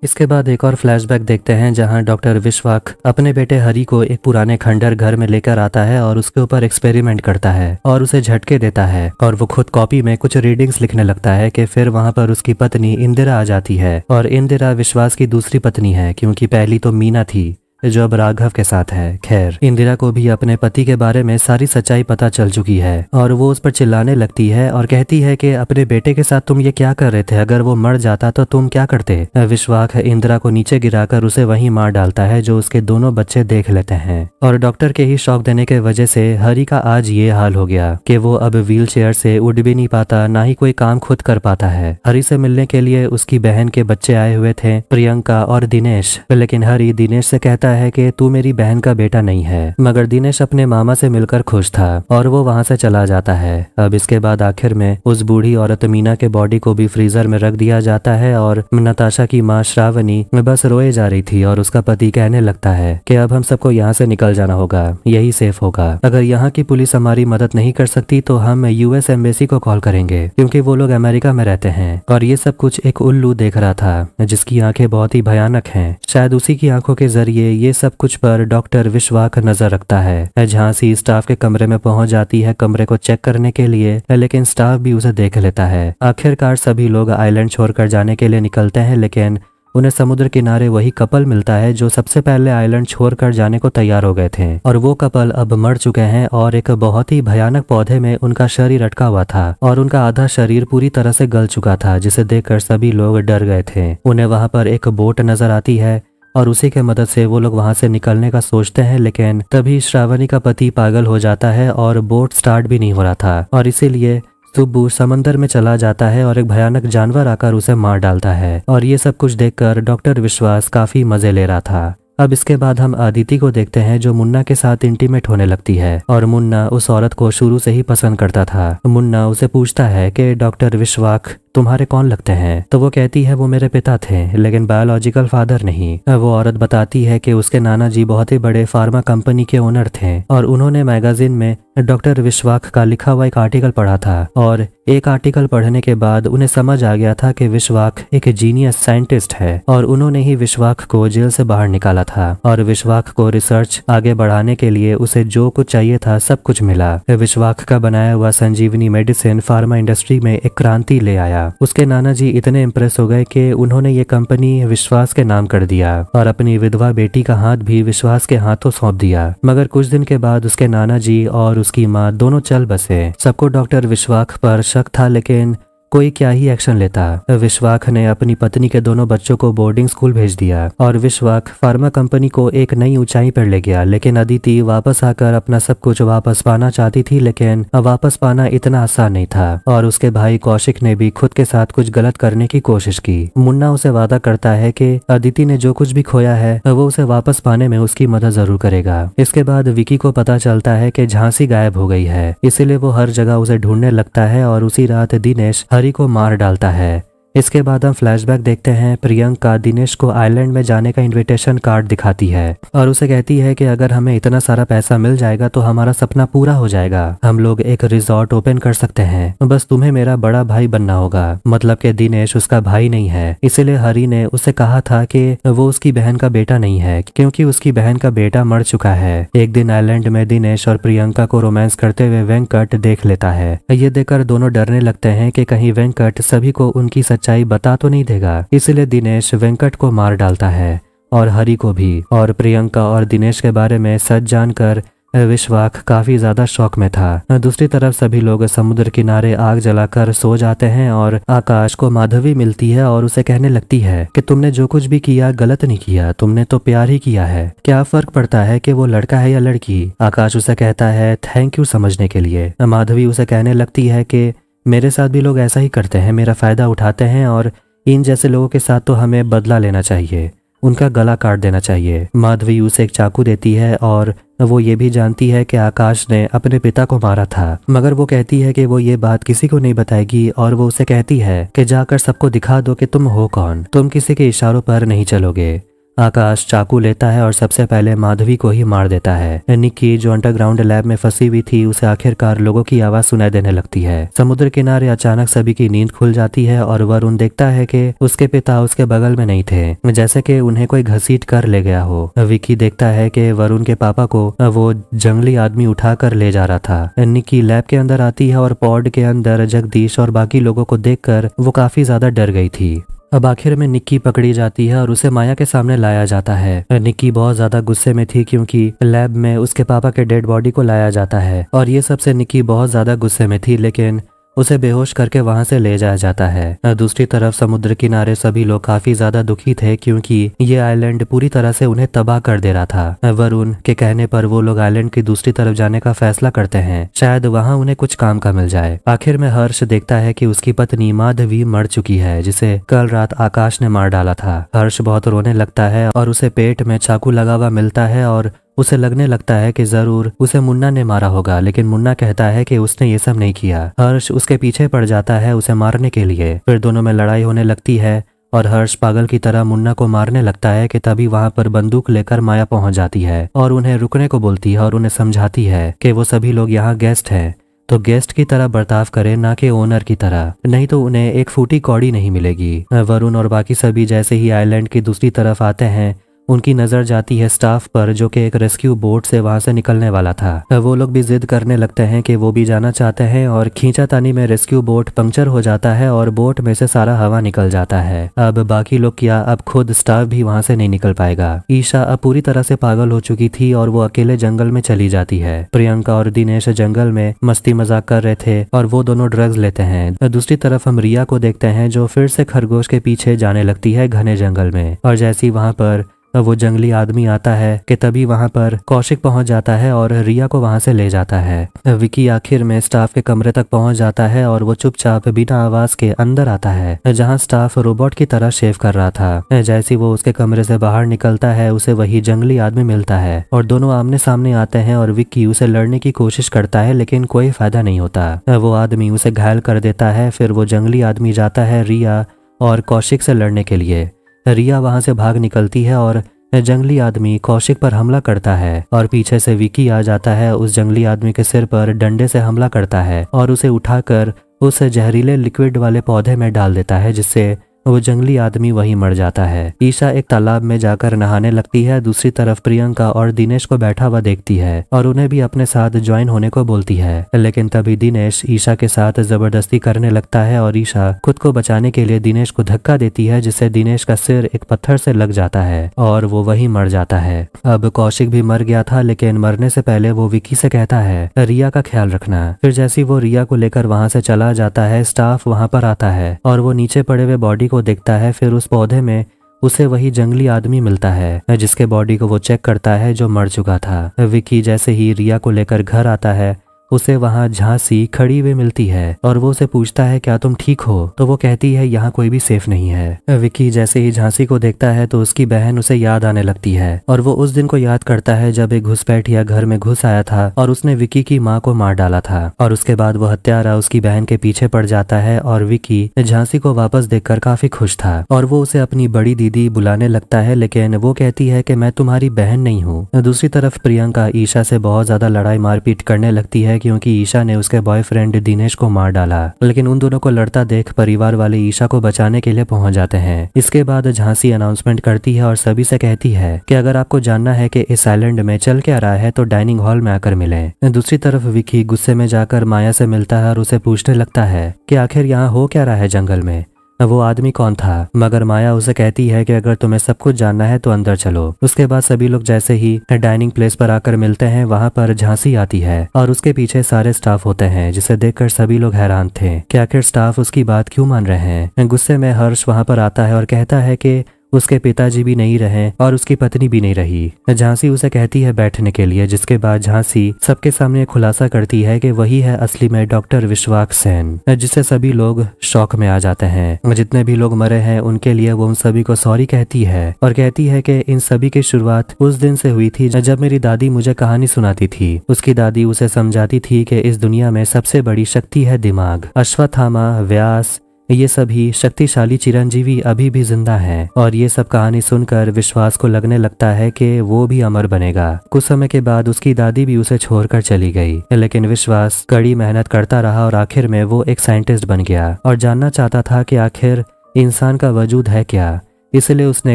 इसके बाद एक और फ्लैशबैक देखते हैं जहां डॉक्टर विश्वाक अपने बेटे हरी को एक पुराने खंडर घर में लेकर आता है और उसके ऊपर एक्सपेरिमेंट करता है और उसे झटके देता है और वो खुद कॉपी में कुछ रीडिंग्स लिखने लगता है कि फिर वहां पर उसकी पत्नी इंदिरा आ जाती है और इंदिरा विश्वास की दूसरी पत्नी है क्योंकि पहली तो मीना थी जो अब राघव के साथ है खैर इंदिरा को भी अपने पति के बारे में सारी सच्चाई पता चल चुकी है और वो उस पर चिल्लाने लगती है और कहती है कि अपने बेटे के साथ तुम ये क्या कर रहे थे अगर वो मर जाता तो तुम क्या करते विश्वास इंदिरा को नीचे गिराकर उसे वहीं मार डालता है जो उसके दोनों बच्चे देख लेते हैं और डॉक्टर के ही शौक देने के वजह से हरी का आज ये हाल हो गया कि वो अब व्हील से उड़ भी नहीं पाता ना ही कोई काम खुद कर पाता है हरी से मिलने के लिए उसकी बहन के बच्चे आए हुए थे प्रियंका और दिनेश लेकिन हरी दिनेश से कहता कहता है कि तू मेरी बहन का बेटा नहीं है मगर दिनेश अपने मामा से मिलकर खुश था और वो वहां से चला जाता है अब इसके बाद आखिर में उस बूढ़ी औरत मीना के बॉडी को भी फ्रीजर में रख दिया जाता है और नताशा की माँ श्रावणी बस रोए जा रही थी और उसका पति कहने लगता है की अब हम सबको यहाँ से निकल जाना होगा यही सेफ होगा अगर यहाँ की पुलिस हमारी मदद नहीं कर सकती तो हम यूएस एम्बेसी को कॉल करेंगे क्योंकि वो लोग अमेरिका में रहते हैं और ये सब कुछ एक उल्लू देख रहा था जिसकी आंखें बहुत ही भयानक हैं शायद उसी की आंखों के जरिए ये सब कुछ पर डॉक्टर विश्वाक नजर रखता है झांसी स्टाफ के कमरे में पहुंच जाती है कमरे को चेक करने के लिए लेकिन स्टाफ भी उसे देख लेता है आखिरकार सभी लोग आइलैंड छोड़कर जाने के लिए निकलते हैं लेकिन उन्हें समुद्र किनारे वही कपल मिलता है जो सबसे पहले आइलैंड छोड़कर जाने को तैयार हो गए थे और वो कपल अब मर चुके हैं और एक बहुत ही भयानक पौधे में उनका शरीर अटका हुआ था और उनका आधा शरीर पूरी तरह से गल चुका था जिसे देखकर सभी लोग डर गए थे उन्हें वहां पर एक बोट नजर आती है और उसी के मदद से वो लोग वहां से निकलने का सोचते हैं लेकिन तभी श्रावणी का पति पागल हो जाता है और बोट स्टार्ट भी नहीं हो रहा था और इसीलिए सुब्बू समंदर में चला जाता है और एक भयानक जानवर आकर उसे मार डालता है और ये सब कुछ देखकर डॉक्टर विश्वास काफी मजे ले रहा था अब इसके बाद हम आदिति को देखते हैं जो मुन्ना के साथ इंटीमेट होने लगती है और मुन्ना उस औरत को शुरू से ही पसंद करता था मुन्ना उसे पूछता है कि डॉक्टर विश्वाक तुम्हारे कौन लगते हैं तो वो कहती है वो मेरे पिता थे लेकिन बायोलॉजिकल फादर नहीं वो औरत बताती है कि उसके नाना जी बहुत ही बड़े फार्मा कंपनी के ओनर थे और उन्होंने मैगजीन में डॉक्टर विश्वाक का लिखा हुआ एक आर्टिकल पढ़ा था और एक आर्टिकल पढ़ने के बाद उन्हें समझ आ गया था कि विश्वाक एक जीनियस साइंटिस्ट है और उन्होंने ही विश्वाक को जेल से बाहर निकाला था और विश्वाक को रिसर्च आगे बढ़ाने के लिए उसे जो कुछ चाहिए था सब कुछ मिला विश्वाक का बनाया हुआ संजीवनी मेडिसिन फार्मा इंडस्ट्री में एक क्रांति ले आया गया उसके नाना जी इतने इम्प्रेस हो गए कि उन्होंने ये कंपनी विश्वास के नाम कर दिया और अपनी विधवा बेटी का हाथ भी विश्वास के हाथों सौंप दिया मगर कुछ दिन के बाद उसके नाना जी और उसकी माँ दोनों चल बसे सबको डॉक्टर विश्वास पर शक था लेकिन कोई क्या ही एक्शन लेता विश्वाख ने अपनी पत्नी के दोनों बच्चों को बोर्डिंग स्कूल भेज दिया और विश्वाख फार्मा कंपनी को एक नई ऊंचाई पर ले गया लेकिन अदिति वापस आकर अपना सब कुछ वापस पाना चाहती थी लेकिन वापस पाना इतना आसान नहीं था और उसके भाई कौशिक ने भी खुद के साथ कुछ गलत करने की कोशिश की मुन्ना उसे वादा करता है की अदिति ने जो कुछ भी खोया है वो उसे वापस पाने में उसकी मदद जरूर करेगा इसके बाद विकी को पता चलता है की झांसी गायब हो गई है इसीलिए वो हर जगह उसे ढूंढने लगता है और उसी रात दिनेश हर को मार डालता है इसके बाद हम फ्लैशबैक देखते हैं प्रियंका दिनेश को आइलैंड में जाने का इनविटेशन कार्ड दिखाती है और उसे कहती है कि अगर हमें इतना सारा पैसा मिल जाएगा तो हमारा सपना पूरा हो जाएगा हम लोग एक रिजॉर्ट ओपन कर सकते हैं बस तुम्हें मेरा बड़ा भाई बनना होगा मतलब के दिनेश उसका भाई नहीं है इसीलिए हरी ने उसे कहा था की वो उसकी बहन का बेटा नहीं है क्यूँकी उसकी बहन का बेटा मर चुका है एक दिन आयलैंड में दिनेश और प्रियंका को रोमांस करते हुए वेंकट देख लेता है ये देखकर दोनों डरने लगते है की कहीं वेंकट सभी को उनकी सच सच्चाई बता तो नहीं देगा इसलिए दिनेश वेंकट को मार डालता है और हरि को भी और प्रियंका और दिनेश के बारे में सच जानकर विश्वाक काफी ज्यादा शौक में था दूसरी तरफ सभी लोग समुद्र किनारे आग जलाकर सो जाते हैं और आकाश को माधवी मिलती है और उसे कहने लगती है कि तुमने जो कुछ भी किया गलत नहीं किया तुमने तो प्यार ही किया है क्या फर्क पड़ता है कि वो लड़का है या लड़की आकाश उसे कहता है थैंक यू समझने के लिए माधवी उसे कहने लगती है की मेरे साथ भी लोग ऐसा ही करते हैं मेरा फ़ायदा उठाते हैं और इन जैसे लोगों के साथ तो हमें बदला लेना चाहिए उनका गला काट देना चाहिए माधवी उसे एक चाकू देती है और वो ये भी जानती है कि आकाश ने अपने पिता को मारा था मगर वो कहती है कि वो ये बात किसी को नहीं बताएगी और वो उसे कहती है कि जाकर सबको दिखा दो कि तुम हो कौन तुम किसी के इशारों पर नहीं चलोगे आकाश चाकू लेता है और सबसे पहले माधवी को ही मार देता है निक्की जो अंडरग्राउंड लैब में फंसी हुई थी उसे आखिरकार लोगों की आवाज सुनाई देने लगती है समुद्र किनारे अचानक सभी की नींद खुल जाती है और वरुण देखता है कि उसके पिता उसके बगल में नहीं थे जैसे कि उन्हें कोई घसीट कर ले गया हो विकी देखता है की वरुण के पापा को वो जंगली आदमी उठा कर ले जा रहा था निक्की लैब के अंदर आती है और पॉड के अंदर जगदीश और बाकी लोगों को देख वो काफी ज्यादा डर गई थी अब आखिर में निक्की पकड़ी जाती है और उसे माया के सामने लाया जाता है निक्की बहुत ज्यादा गुस्से में थी क्योंकि लैब में उसके पापा के डेड बॉडी को लाया जाता है और ये सबसे निक्की बहुत ज्यादा गुस्से में थी लेकिन उसे बेहोश करके वहां से ले जाया जाता है दूसरी तरफ समुद्र किनारे सभी लोग काफी ज्यादा दुखी थे क्योंकि ये आइलैंड पूरी तरह से उन्हें तबाह कर दे रहा था वरुण के कहने पर वो लोग आइलैंड की दूसरी तरफ जाने का फैसला करते हैं शायद वहाँ उन्हें कुछ काम का मिल जाए आखिर में हर्ष देखता है की उसकी पत्नी माधवी मर चुकी है जिसे कल रात आकाश ने मार डाला था हर्ष बहुत रोने लगता है और उसे पेट में चाकू लगा हुआ मिलता है और उसे लगने लगता है कि जरूर उसे मुन्ना ने मारा होगा लेकिन मुन्ना कहता है कि उसने ये सब नहीं किया हर्ष उसके पीछे पड़ जाता है उसे मारने के लिए फिर दोनों में लड़ाई होने लगती है और हर्ष पागल की तरह मुन्ना को मारने लगता है कि तभी वहां पर बंदूक लेकर माया पहुंच जाती है और उन्हें रुकने को बोलती है और उन्हें समझाती है कि वो सभी लोग यहाँ गेस्ट हैं तो गेस्ट की तरह बर्ताव करें ना कि ओनर की तरह नहीं तो उन्हें एक फूटी कौड़ी नहीं मिलेगी वरुण और बाकी सभी जैसे ही आइलैंड की दूसरी तरफ आते हैं उनकी नज़र जाती है स्टाफ पर जो कि एक रेस्क्यू बोट से वहां से निकलने वाला था वो लोग भी जिद करने लगते हैं कि वो भी जाना चाहते हैं और खींचातानी में रेस्क्यू बोट पंक्चर हो जाता है और बोट में से सारा हवा निकल जाता है अब बाकी लोग क्या अब खुद स्टाफ भी वहां से नहीं निकल पाएगा ईशा अब पूरी तरह से पागल हो चुकी थी और वो अकेले जंगल में चली जाती है प्रियंका और दिनेश जंगल में मस्ती मजाक कर रहे थे और वो दोनों ड्रग्स लेते हैं दूसरी तरफ हम रिया को देखते हैं जो फिर से खरगोश के पीछे जाने लगती है घने जंगल में और जैसी वहाँ पर वो जंगली आदमी आता है कि तभी वहां पर कौशिक पहुंच जाता है और रिया को वहां से ले जाता है विकी आखिर में स्टाफ के कमरे तक पहुंच जाता है और वो चुपचाप बिना आवाज के अंदर आता है जहां स्टाफ रोबोट की तरह शेव कर रहा था जैसे वो उसके कमरे से बाहर निकलता है उसे वही जंगली आदमी मिलता है और दोनों आमने सामने आते हैं और विक्की उसे लड़ने की कोशिश करता है लेकिन कोई फायदा नहीं होता वो आदमी उसे घायल कर देता है फिर वो जंगली आदमी जाता है रिया और कौशिक से लड़ने के लिए रिया वहां से भाग निकलती है और जंगली आदमी कौशिक पर हमला करता है और पीछे से विकी आ जाता है उस जंगली आदमी के सिर पर डंडे से हमला करता है और उसे उठाकर उस जहरीले लिक्विड वाले पौधे में डाल देता है जिससे वो जंगली आदमी वही मर जाता है ईशा एक तालाब में जाकर नहाने लगती है दूसरी तरफ प्रियंका और दिनेश को बैठा हुआ देखती है और उन्हें भी अपने साथ ज्वाइन होने को बोलती है लेकिन तभी दिनेश ईशा के साथ जबरदस्ती करने लगता है और ईशा खुद को बचाने के लिए दिनेश को धक्का देती है जिससे दिनेश का सिर एक पत्थर से लग जाता है और वो वही मर जाता है अब कौशिक भी मर गया था लेकिन मरने से पहले वो विकी से कहता है रिया का ख्याल रखना फिर जैसी वो रिया को लेकर वहां से चला जाता है स्टाफ वहां पर आता है और वो नीचे पड़े हुए बॉडी को देखता है फिर उस पौधे में उसे वही जंगली आदमी मिलता है जिसके बॉडी को वो चेक करता है जो मर चुका था विक्की जैसे ही रिया को लेकर घर आता है उसे वहाँ झांसी खड़ी हुई मिलती है और वो उसे पूछता है क्या तुम ठीक हो तो वो कहती है यहाँ कोई भी सेफ नहीं है विक्की जैसे ही झांसी को देखता है तो उसकी बहन उसे याद आने लगती है और वो उस दिन को याद करता है जब एक घुसपैठिया घर में घुस आया था और उसने विक्की की माँ को मार डाला था और उसके बाद वो हत्यारा उसकी बहन के पीछे पड़ जाता है और विक्की झांसी को वापस देख काफी खुश था और वो उसे अपनी बड़ी दीदी बुलाने लगता है लेकिन वो कहती है की मैं तुम्हारी बहन नहीं हूँ दूसरी तरफ प्रियंका ईशा से बहुत ज्यादा लड़ाई मारपीट करने लगती है क्योंकि ईशा ने उसके बॉयफ्रेंड दिनेश को मार डाला लेकिन उन दोनों को लड़ता देख परिवार वाले ईशा को बचाने के लिए पहुंच जाते हैं इसके बाद झांसी अनाउंसमेंट करती है और सभी से कहती है कि अगर आपको जानना है कि इस आइलैंड में चल क्या रहा है तो डाइनिंग हॉल में आकर मिले दूसरी तरफ विकी गुस्से में जाकर माया से मिलता है और उसे पूछने लगता है की आखिर यहाँ हो क्या रहा है जंगल में वो आदमी कौन था मगर माया उसे कहती है कि अगर तुम्हें सब कुछ जानना है तो अंदर चलो उसके बाद सभी लोग जैसे ही डाइनिंग प्लेस पर आकर मिलते हैं वहाँ पर झांसी आती है और उसके पीछे सारे स्टाफ होते हैं जिसे देख सभी लोग हैरान थे कि आखिर स्टाफ उसकी बात क्यों मान रहे हैं गुस्से में हर्ष वहाँ पर आता है और कहता है की उसके पिताजी भी नहीं रहे और उसकी पत्नी भी नहीं रही झांसी उसे कहती है बैठने के लिए जिसके बाद झांसी सबके सामने खुलासा करती है कि वही है असली में डॉक्टर विश्वाक सेन जिससे सभी लोग शौक में आ जाते हैं जितने भी लोग मरे हैं उनके लिए वो उन सभी को सॉरी कहती है और कहती है कि इन सभी की शुरुआत उस दिन से हुई थी जब मेरी दादी मुझे कहानी सुनाती थी उसकी दादी उसे समझाती थी कि इस दुनिया में सबसे बड़ी शक्ति है दिमाग अश्वत्थामा व्यास ये सभी शक्तिशाली चिरंजीवी अभी भी जिंदा है और ये सब कहानी सुनकर विश्वास को लगने लगता है कि वो भी अमर बनेगा कुछ समय के बाद उसकी दादी भी उसे छोड़कर चली गई लेकिन विश्वास कड़ी मेहनत करता रहा और आखिर में वो एक साइंटिस्ट बन गया और जानना चाहता था कि आखिर इंसान का वजूद है क्या इसलिए उसने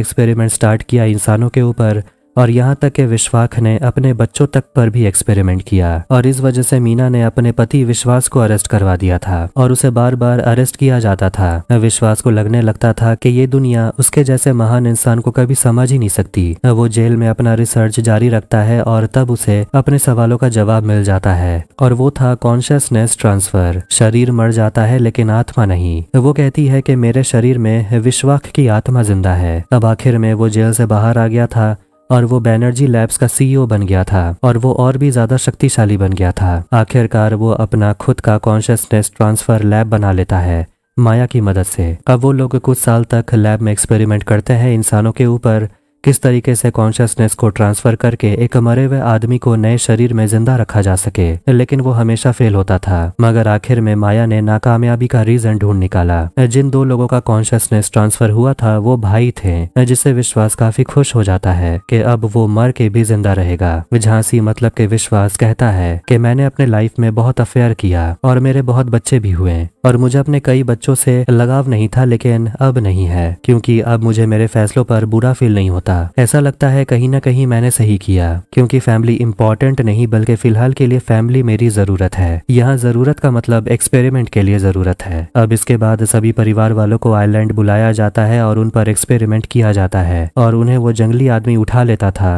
एक्सपेरिमेंट स्टार्ट किया इंसानों के ऊपर और यहाँ तक कि विश्वाख ने अपने बच्चों तक पर भी एक्सपेरिमेंट किया और इस वजह से मीना ने अपने पति विश्वास को अरेस्ट करवा दिया था और उसे बार बार अरेस्ट किया जाता था विश्वास को लगने लगता था कि ये दुनिया उसके जैसे महान इंसान को कभी समझ ही नहीं सकती वो जेल में अपना रिसर्च जारी रखता है और तब उसे अपने सवालों का जवाब मिल जाता है और वो था कॉन्शियसनेस ट्रांसफर शरीर मर जाता है लेकिन आत्मा नहीं वो कहती है की मेरे शरीर में विश्वाख की आत्मा जिंदा है तब आखिर में वो जेल से बाहर आ गया था और वो बैनर्जी लैब्स का सीईओ e बन गया था और वो और भी ज्यादा शक्तिशाली बन गया था आखिरकार वो अपना खुद का कॉन्शियसनेस ट्रांसफर लैब बना लेता है माया की मदद से अब वो लोग कुछ साल तक लैब में एक्सपेरिमेंट करते हैं इंसानों के ऊपर किस तरीके से कॉन्शियसनेस को ट्रांसफर करके एक मरे हुए आदमी को नए शरीर में जिंदा रखा जा सके लेकिन वो हमेशा फेल होता था मगर आखिर में माया ने नाकामयाबी का रीजन ढूंढ निकाला जिन दो लोगों का कॉन्शियसनेस ट्रांसफर हुआ था वो भाई थे जिससे विश्वास काफी खुश हो जाता है कि अब वो मर के भी जिंदा रहेगा झांसी मतलब के विश्वास कहता है कि मैंने अपने लाइफ में बहुत अफेयर किया और मेरे बहुत बच्चे भी हुए और मुझे अपने कई बच्चों से लगाव नहीं था लेकिन अब नहीं है क्योंकि अब मुझे मेरे फैसलों पर बुरा फील नहीं होता होता ऐसा लगता है कहीं ना कहीं मैंने सही किया क्योंकि फैमिली इंपॉर्टेंट नहीं बल्कि फिलहाल के लिए फैमिली मेरी जरूरत है यहाँ जरूरत का मतलब एक्सपेरिमेंट के लिए जरूरत है अब इसके बाद सभी परिवार वालों को आयरलैंड बुलाया जाता है और उन पर एक्सपेरिमेंट किया जाता है और उन्हें वो जंगली आदमी उठा लेता था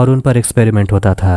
और उन पर एक्सपेरिमेंट होता था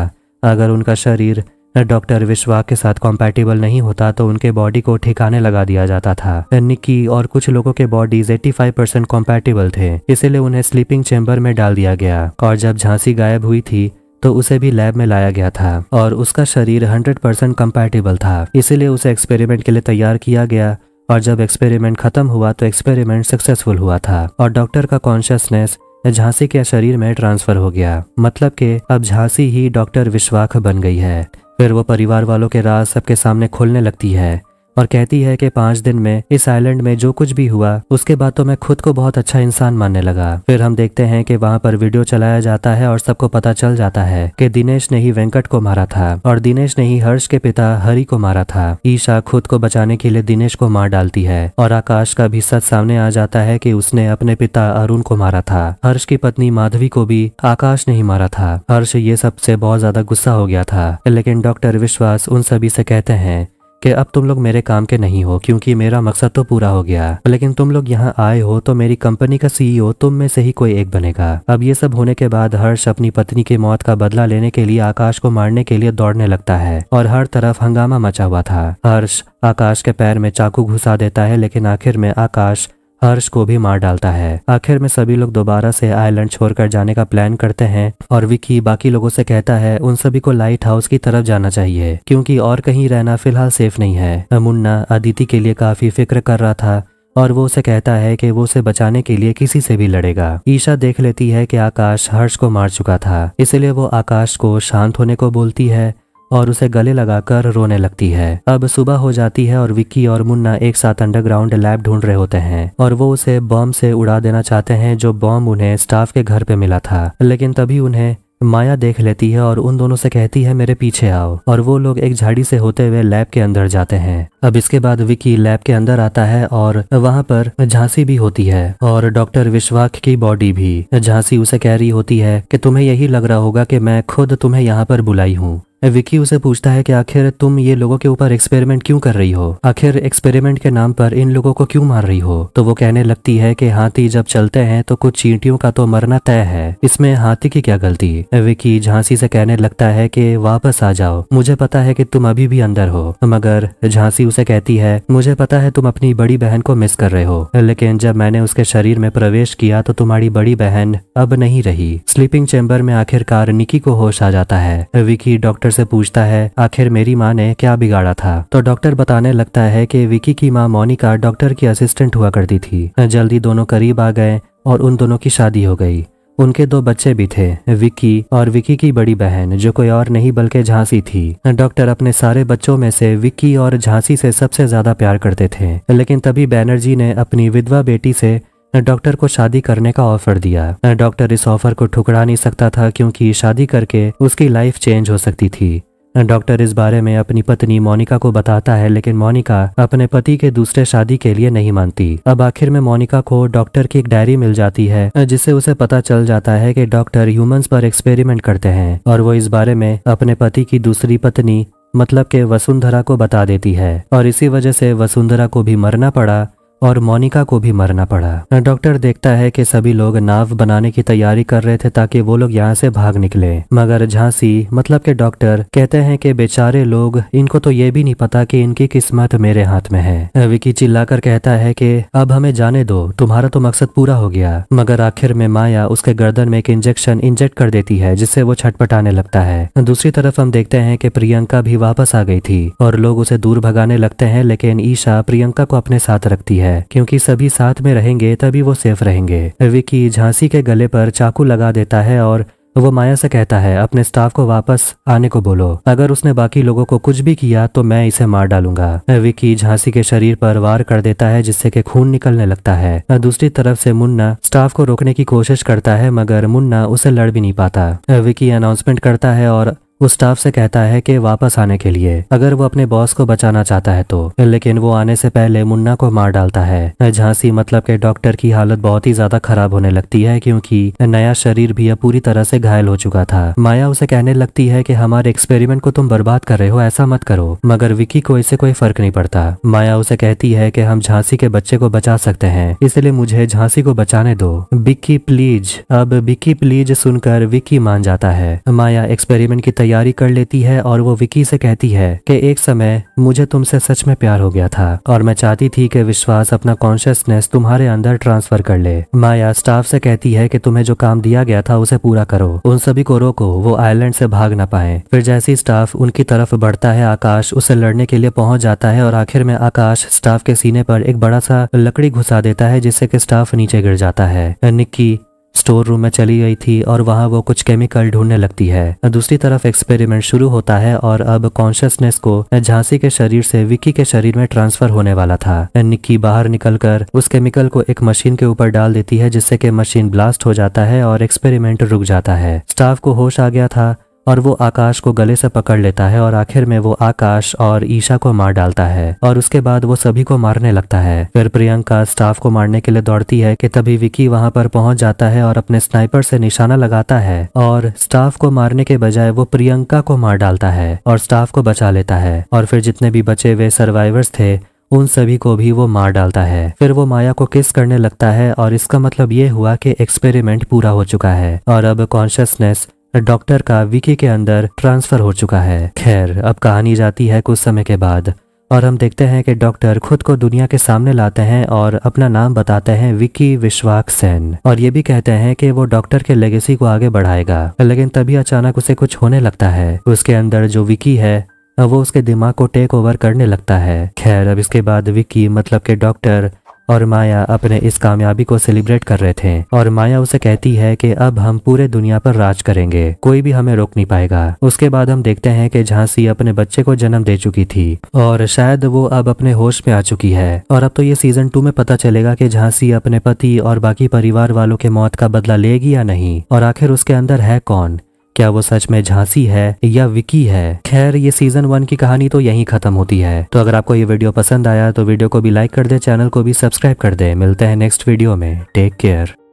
अगर उनका शरीर डॉक्टर विश्वा के साथ कॉम्पैटिबल नहीं होता तो उनके बॉडी को ठिकाने लगा दिया जाता था निकी और कुछ लोगों के बॉडीज 85 परसेंट कॉम्पैटिबल थे इसीलिए उन्हें स्लीपिंग चेम्बर में डाल दिया गया और जब झांसी गायब हुई थी तो उसे भी लैब में लाया गया था और उसका शरीर 100 परसेंट कम्पैटिबल था इसीलिए उसे एक्सपेरिमेंट के लिए तैयार किया गया और जब एक्सपेरिमेंट खत्म हुआ तो एक्सपेरिमेंट सक्सेसफुल हुआ था और डॉक्टर का कॉन्शियसनेस झांसी के शरीर में ट्रांसफर हो गया मतलब के अब झांसी ही डॉक्टर विश्वाख बन गई है फिर वो परिवार वालों के राज सबके सामने खोलने लगती है और कहती है कि पांच दिन में इस आइलैंड में जो कुछ भी हुआ उसके बाद तो मैं खुद को बहुत अच्छा इंसान मानने लगा फिर हम देखते हैं कि वहाँ पर वीडियो चलाया जाता है और सबको पता चल जाता है कि दिनेश ने ही वेंकट को मारा था और दिनेश ने ही हर्ष के पिता हरि को मारा था ईशा खुद को बचाने के लिए दिनेश को मार डालती है और आकाश का भी सच सामने आ जाता है की उसने अपने पिता अरुण को मारा था हर्ष की पत्नी माधवी को भी आकाश ने ही मारा था हर्ष ये सबसे बहुत ज्यादा गुस्सा हो गया था लेकिन डॉक्टर विश्वास उन सभी से कहते हैं कि अब तुम लोग मेरे काम के नहीं हो क्योंकि मेरा मकसद तो पूरा हो गया लेकिन तुम लोग यहाँ आए हो तो मेरी कंपनी का सीईओ e तुम में से ही कोई एक बनेगा अब ये सब होने के बाद हर्ष अपनी पत्नी की मौत का बदला लेने के लिए आकाश को मारने के लिए दौड़ने लगता है और हर तरफ हंगामा मचा हुआ था हर्ष आकाश के पैर में चाकू घुसा देता है लेकिन आखिर में आकाश हर्ष को भी मार डालता है आखिर में सभी लोग दोबारा से आइलैंड छोड़कर जाने का प्लान करते हैं और विकी बाकी लोगों से कहता है उन सभी को लाइट हाउस की तरफ जाना चाहिए क्योंकि और कहीं रहना फिलहाल सेफ नहीं है मुन्ना अदिति के लिए काफी फिक्र कर रहा था और वो उसे कहता है कि वो उसे बचाने के लिए किसी से भी लड़ेगा ईशा देख लेती है कि आकाश हर्ष को मार चुका था इसलिए वो आकाश को शांत होने को बोलती है और उसे गले लगाकर रोने लगती है अब सुबह हो जाती है और विक्की और मुन्ना एक साथ अंडरग्राउंड लैब ढूंढ रहे होते हैं और वो उसे बॉम्ब से उड़ा देना चाहते हैं जो बॉम्ब उन्हें स्टाफ के घर पे मिला था लेकिन तभी उन्हें माया देख लेती है और उन दोनों से कहती है मेरे पीछे आओ और वो लोग एक झाड़ी से होते हुए लैब के अंदर जाते हैं अब इसके बाद विकी लैब के अंदर आता है और वहाँ पर झांसी भी होती है और डॉक्टर विश्वाक की बॉडी भी झांसी उसे कह रही होती है कि तुम्हें यही लग रहा होगा कि मैं खुद तुम्हें यहाँ पर बुलाई हूँ विकी उसे पूछता है कि आखिर तुम ये लोगों के ऊपर एक्सपेरिमेंट क्यों कर रही हो आखिर एक्सपेरिमेंट के नाम पर इन लोगों को क्यों मार रही हो तो वो कहने लगती है कि हाथी जब चलते हैं तो कुछ चींटियों का तो मरना तय है इसमें हाथी की क्या गलती विकी झांसी से कहने लगता है कि वापस आ जाओ मुझे पता है कि तुम अभी भी अंदर हो मगर झांसी उसे कहती है मुझे पता है तुम अपनी बड़ी बहन को मिस कर रहे हो लेकिन जब मैंने उसके शरीर में प्रवेश किया तो तुम्हारी बड़ी बहन अब नहीं रही स्लीपिंग चेम्बर में आखिरकार निकी को होश आ जाता है विकी डॉक्टर से पूछता है आखिर मेरी माँ ने क्या बिगाड़ा था तो डॉक्टर बताने लगता है कि विकी की माँ मोनिका डॉक्टर की असिस्टेंट हुआ करती थी जल्दी दोनों करीब आ गए और उन दोनों की शादी हो गई उनके दो बच्चे भी थे विक्की और विक्की की बड़ी बहन जो कोई और नहीं बल्कि झांसी थी डॉक्टर अपने सारे बच्चों में से विक्की और झांसी से सबसे ज्यादा प्यार करते थे लेकिन तभी बैनर्जी ने अपनी विधवा बेटी से डॉक्टर को शादी करने का ऑफर दिया डॉक्टर इस ऑफर को ठुकरा नहीं सकता था क्योंकि शादी करके उसकी लाइफ चेंज हो सकती थी डॉक्टर इस बारे में अपनी पत्नी मोनिका को बताता है लेकिन मोनिका अपने पति के दूसरे शादी के लिए नहीं मानती अब आखिर में मोनिका को डॉक्टर की एक डायरी मिल जाती है जिससे उसे पता चल जाता है कि डॉक्टर ह्यूमंस पर एक्सपेरिमेंट करते हैं और वो इस बारे में अपने पति की दूसरी पत्नी मतलब के वसुंधरा को बता देती है और इसी वजह से वसुंधरा को भी मरना पड़ा और मोनिका को भी मरना पड़ा डॉक्टर देखता है कि सभी लोग नाव बनाने की तैयारी कर रहे थे ताकि वो लोग यहाँ से भाग निकले मगर झांसी मतलब के डॉक्टर कहते हैं कि बेचारे लोग इनको तो ये भी नहीं पता कि इनकी किस्मत मेरे हाथ में है विकी चिल्लाकर कहता है कि अब हमें जाने दो तुम्हारा तो मकसद पूरा हो गया मगर आखिर में माया उसके गर्दन में एक इंजेक्शन इंजेक्ट कर देती है जिससे वो छटपटाने लगता है दूसरी तरफ हम देखते हैं कि प्रियंका भी वापस आ गई थी और लोग उसे दूर भगाने लगते हैं लेकिन ईशा प्रियंका को अपने साथ रखती है है क्योंकि सभी साथ में रहेंगे तभी वो सेफ रहेंगे विकी झांसी के गले पर चाकू लगा देता है और वो माया से कहता है अपने स्टाफ को वापस आने को बोलो अगर उसने बाकी लोगों को कुछ भी किया तो मैं इसे मार डालूंगा विकी झांसी के शरीर पर वार कर देता है जिससे कि खून निकलने लगता है दूसरी तरफ से मुन्ना स्टाफ को रोकने की कोशिश करता है मगर मुन्ना उसे लड़ भी नहीं पाता विकी अनाउंसमेंट करता है और वो स्टाफ से कहता है कि वापस आने के लिए अगर वो अपने बॉस को बचाना चाहता है तो लेकिन वो आने से पहले मुन्ना को मार डालता है झांसी मतलब के डॉक्टर की हालत बहुत ही ज्यादा खराब होने लगती है क्योंकि नया शरीर भी अब पूरी तरह से घायल हो चुका था माया उसे कहने लगती है कि हमारे एक्सपेरिमेंट को तुम बर्बाद कर रहे हो ऐसा मत करो मगर विकी को इससे कोई फर्क नहीं पड़ता माया उसे कहती है की हम झांसी के बच्चे को बचा सकते हैं इसलिए मुझे झांसी को बचाने दो बिक्की प्लीज अब बिक्की प्लीज सुनकर विक्की मान जाता है माया एक्सपेरिमेंट की तैयारी कर लेती है और वो विकी से कहती है कि एक समय मुझे तुमसे सच में प्यार हो गया था और मैं चाहती थी कि विश्वास अपना कॉन्शियसनेस तुम्हारे अंदर ट्रांसफर कर ले माया स्टाफ से कहती है कि तुम्हें जो काम दिया गया था उसे पूरा करो उन सभी को रोको वो आयलैंड से भाग ना पाए फिर जैसी स्टाफ उनकी तरफ बढ़ता है आकाश उसे लड़ने के लिए पहुंच जाता है और आखिर में आकाश स्टाफ के सीने पर एक बड़ा सा लकड़ी घुसा देता है जिससे कि स्टाफ नीचे गिर जाता है निक्की स्टोर रूम में चली गई थी और वहाँ वो कुछ केमिकल ढूंढने लगती है दूसरी तरफ एक्सपेरिमेंट शुरू होता है और अब कॉन्शियसनेस को झांसी के शरीर से विक्की के शरीर में ट्रांसफर होने वाला था निक्की बाहर निकलकर उस केमिकल को एक मशीन के ऊपर डाल देती है जिससे कि मशीन ब्लास्ट हो जाता है और एक्सपेरिमेंट रुक जाता है स्टाफ को होश आ गया था और वो आकाश को गले से पकड़ लेता है और आखिर में वो आकाश और ईशा को मार डालता है और उसके बाद वो सभी को मारने लगता है फिर प्रियंका स्टाफ को मारने के लिए दौड़ती है कि तभी विकी वहां पर पहुंच जाता है और अपने स्नाइपर से निशाना लगाता है और स्टाफ को मारने के बजाय वो प्रियंका को मार डालता है और स्टाफ को बचा लेता है और फिर जितने भी बचे हुए सर्वाइवर्स थे उन सभी को भी वो मार डालता है फिर वो माया को किस करने लगता है और इसका मतलब ये हुआ कि एक्सपेरिमेंट पूरा हो चुका है और अब कॉन्शियसनेस डॉक्टर का विकी के अंदर ट्रांसफर हो चुका है खैर अब कहानी जाती है कुछ समय के बाद और हम देखते हैं कि डॉक्टर खुद को दुनिया के सामने लाते हैं और अपना नाम बताते हैं विकी विश्वाक सेन और ये भी कहते हैं कि वो डॉक्टर के लेगेसी को आगे बढ़ाएगा लेकिन तभी अचानक उसे कुछ होने लगता है उसके अंदर जो विकी है वो उसके दिमाग को टेक ओवर करने लगता है खैर अब इसके बाद विकी मतलब के डॉक्टर और माया अपने इस कामयाबी को सेलिब्रेट कर रहे थे और माया उसे कहती है कि अब हम पूरे दुनिया पर राज करेंगे कोई भी हमें रोक नहीं पाएगा उसके बाद हम देखते हैं कि झांसी अपने बच्चे को जन्म दे चुकी थी और शायद वो अब अपने होश में आ चुकी है और अब तो ये सीजन टू में पता चलेगा कि झांसी अपने पति और बाकी परिवार वालों के मौत का बदला लेगी या नहीं और आखिर उसके अंदर है कौन क्या वो सच में झांसी है या विकी है खैर ये सीजन वन की कहानी तो यही खत्म होती है तो अगर आपको ये वीडियो पसंद आया तो वीडियो को भी लाइक कर दे चैनल को भी सब्सक्राइब कर दे मिलते हैं नेक्स्ट वीडियो में टेक केयर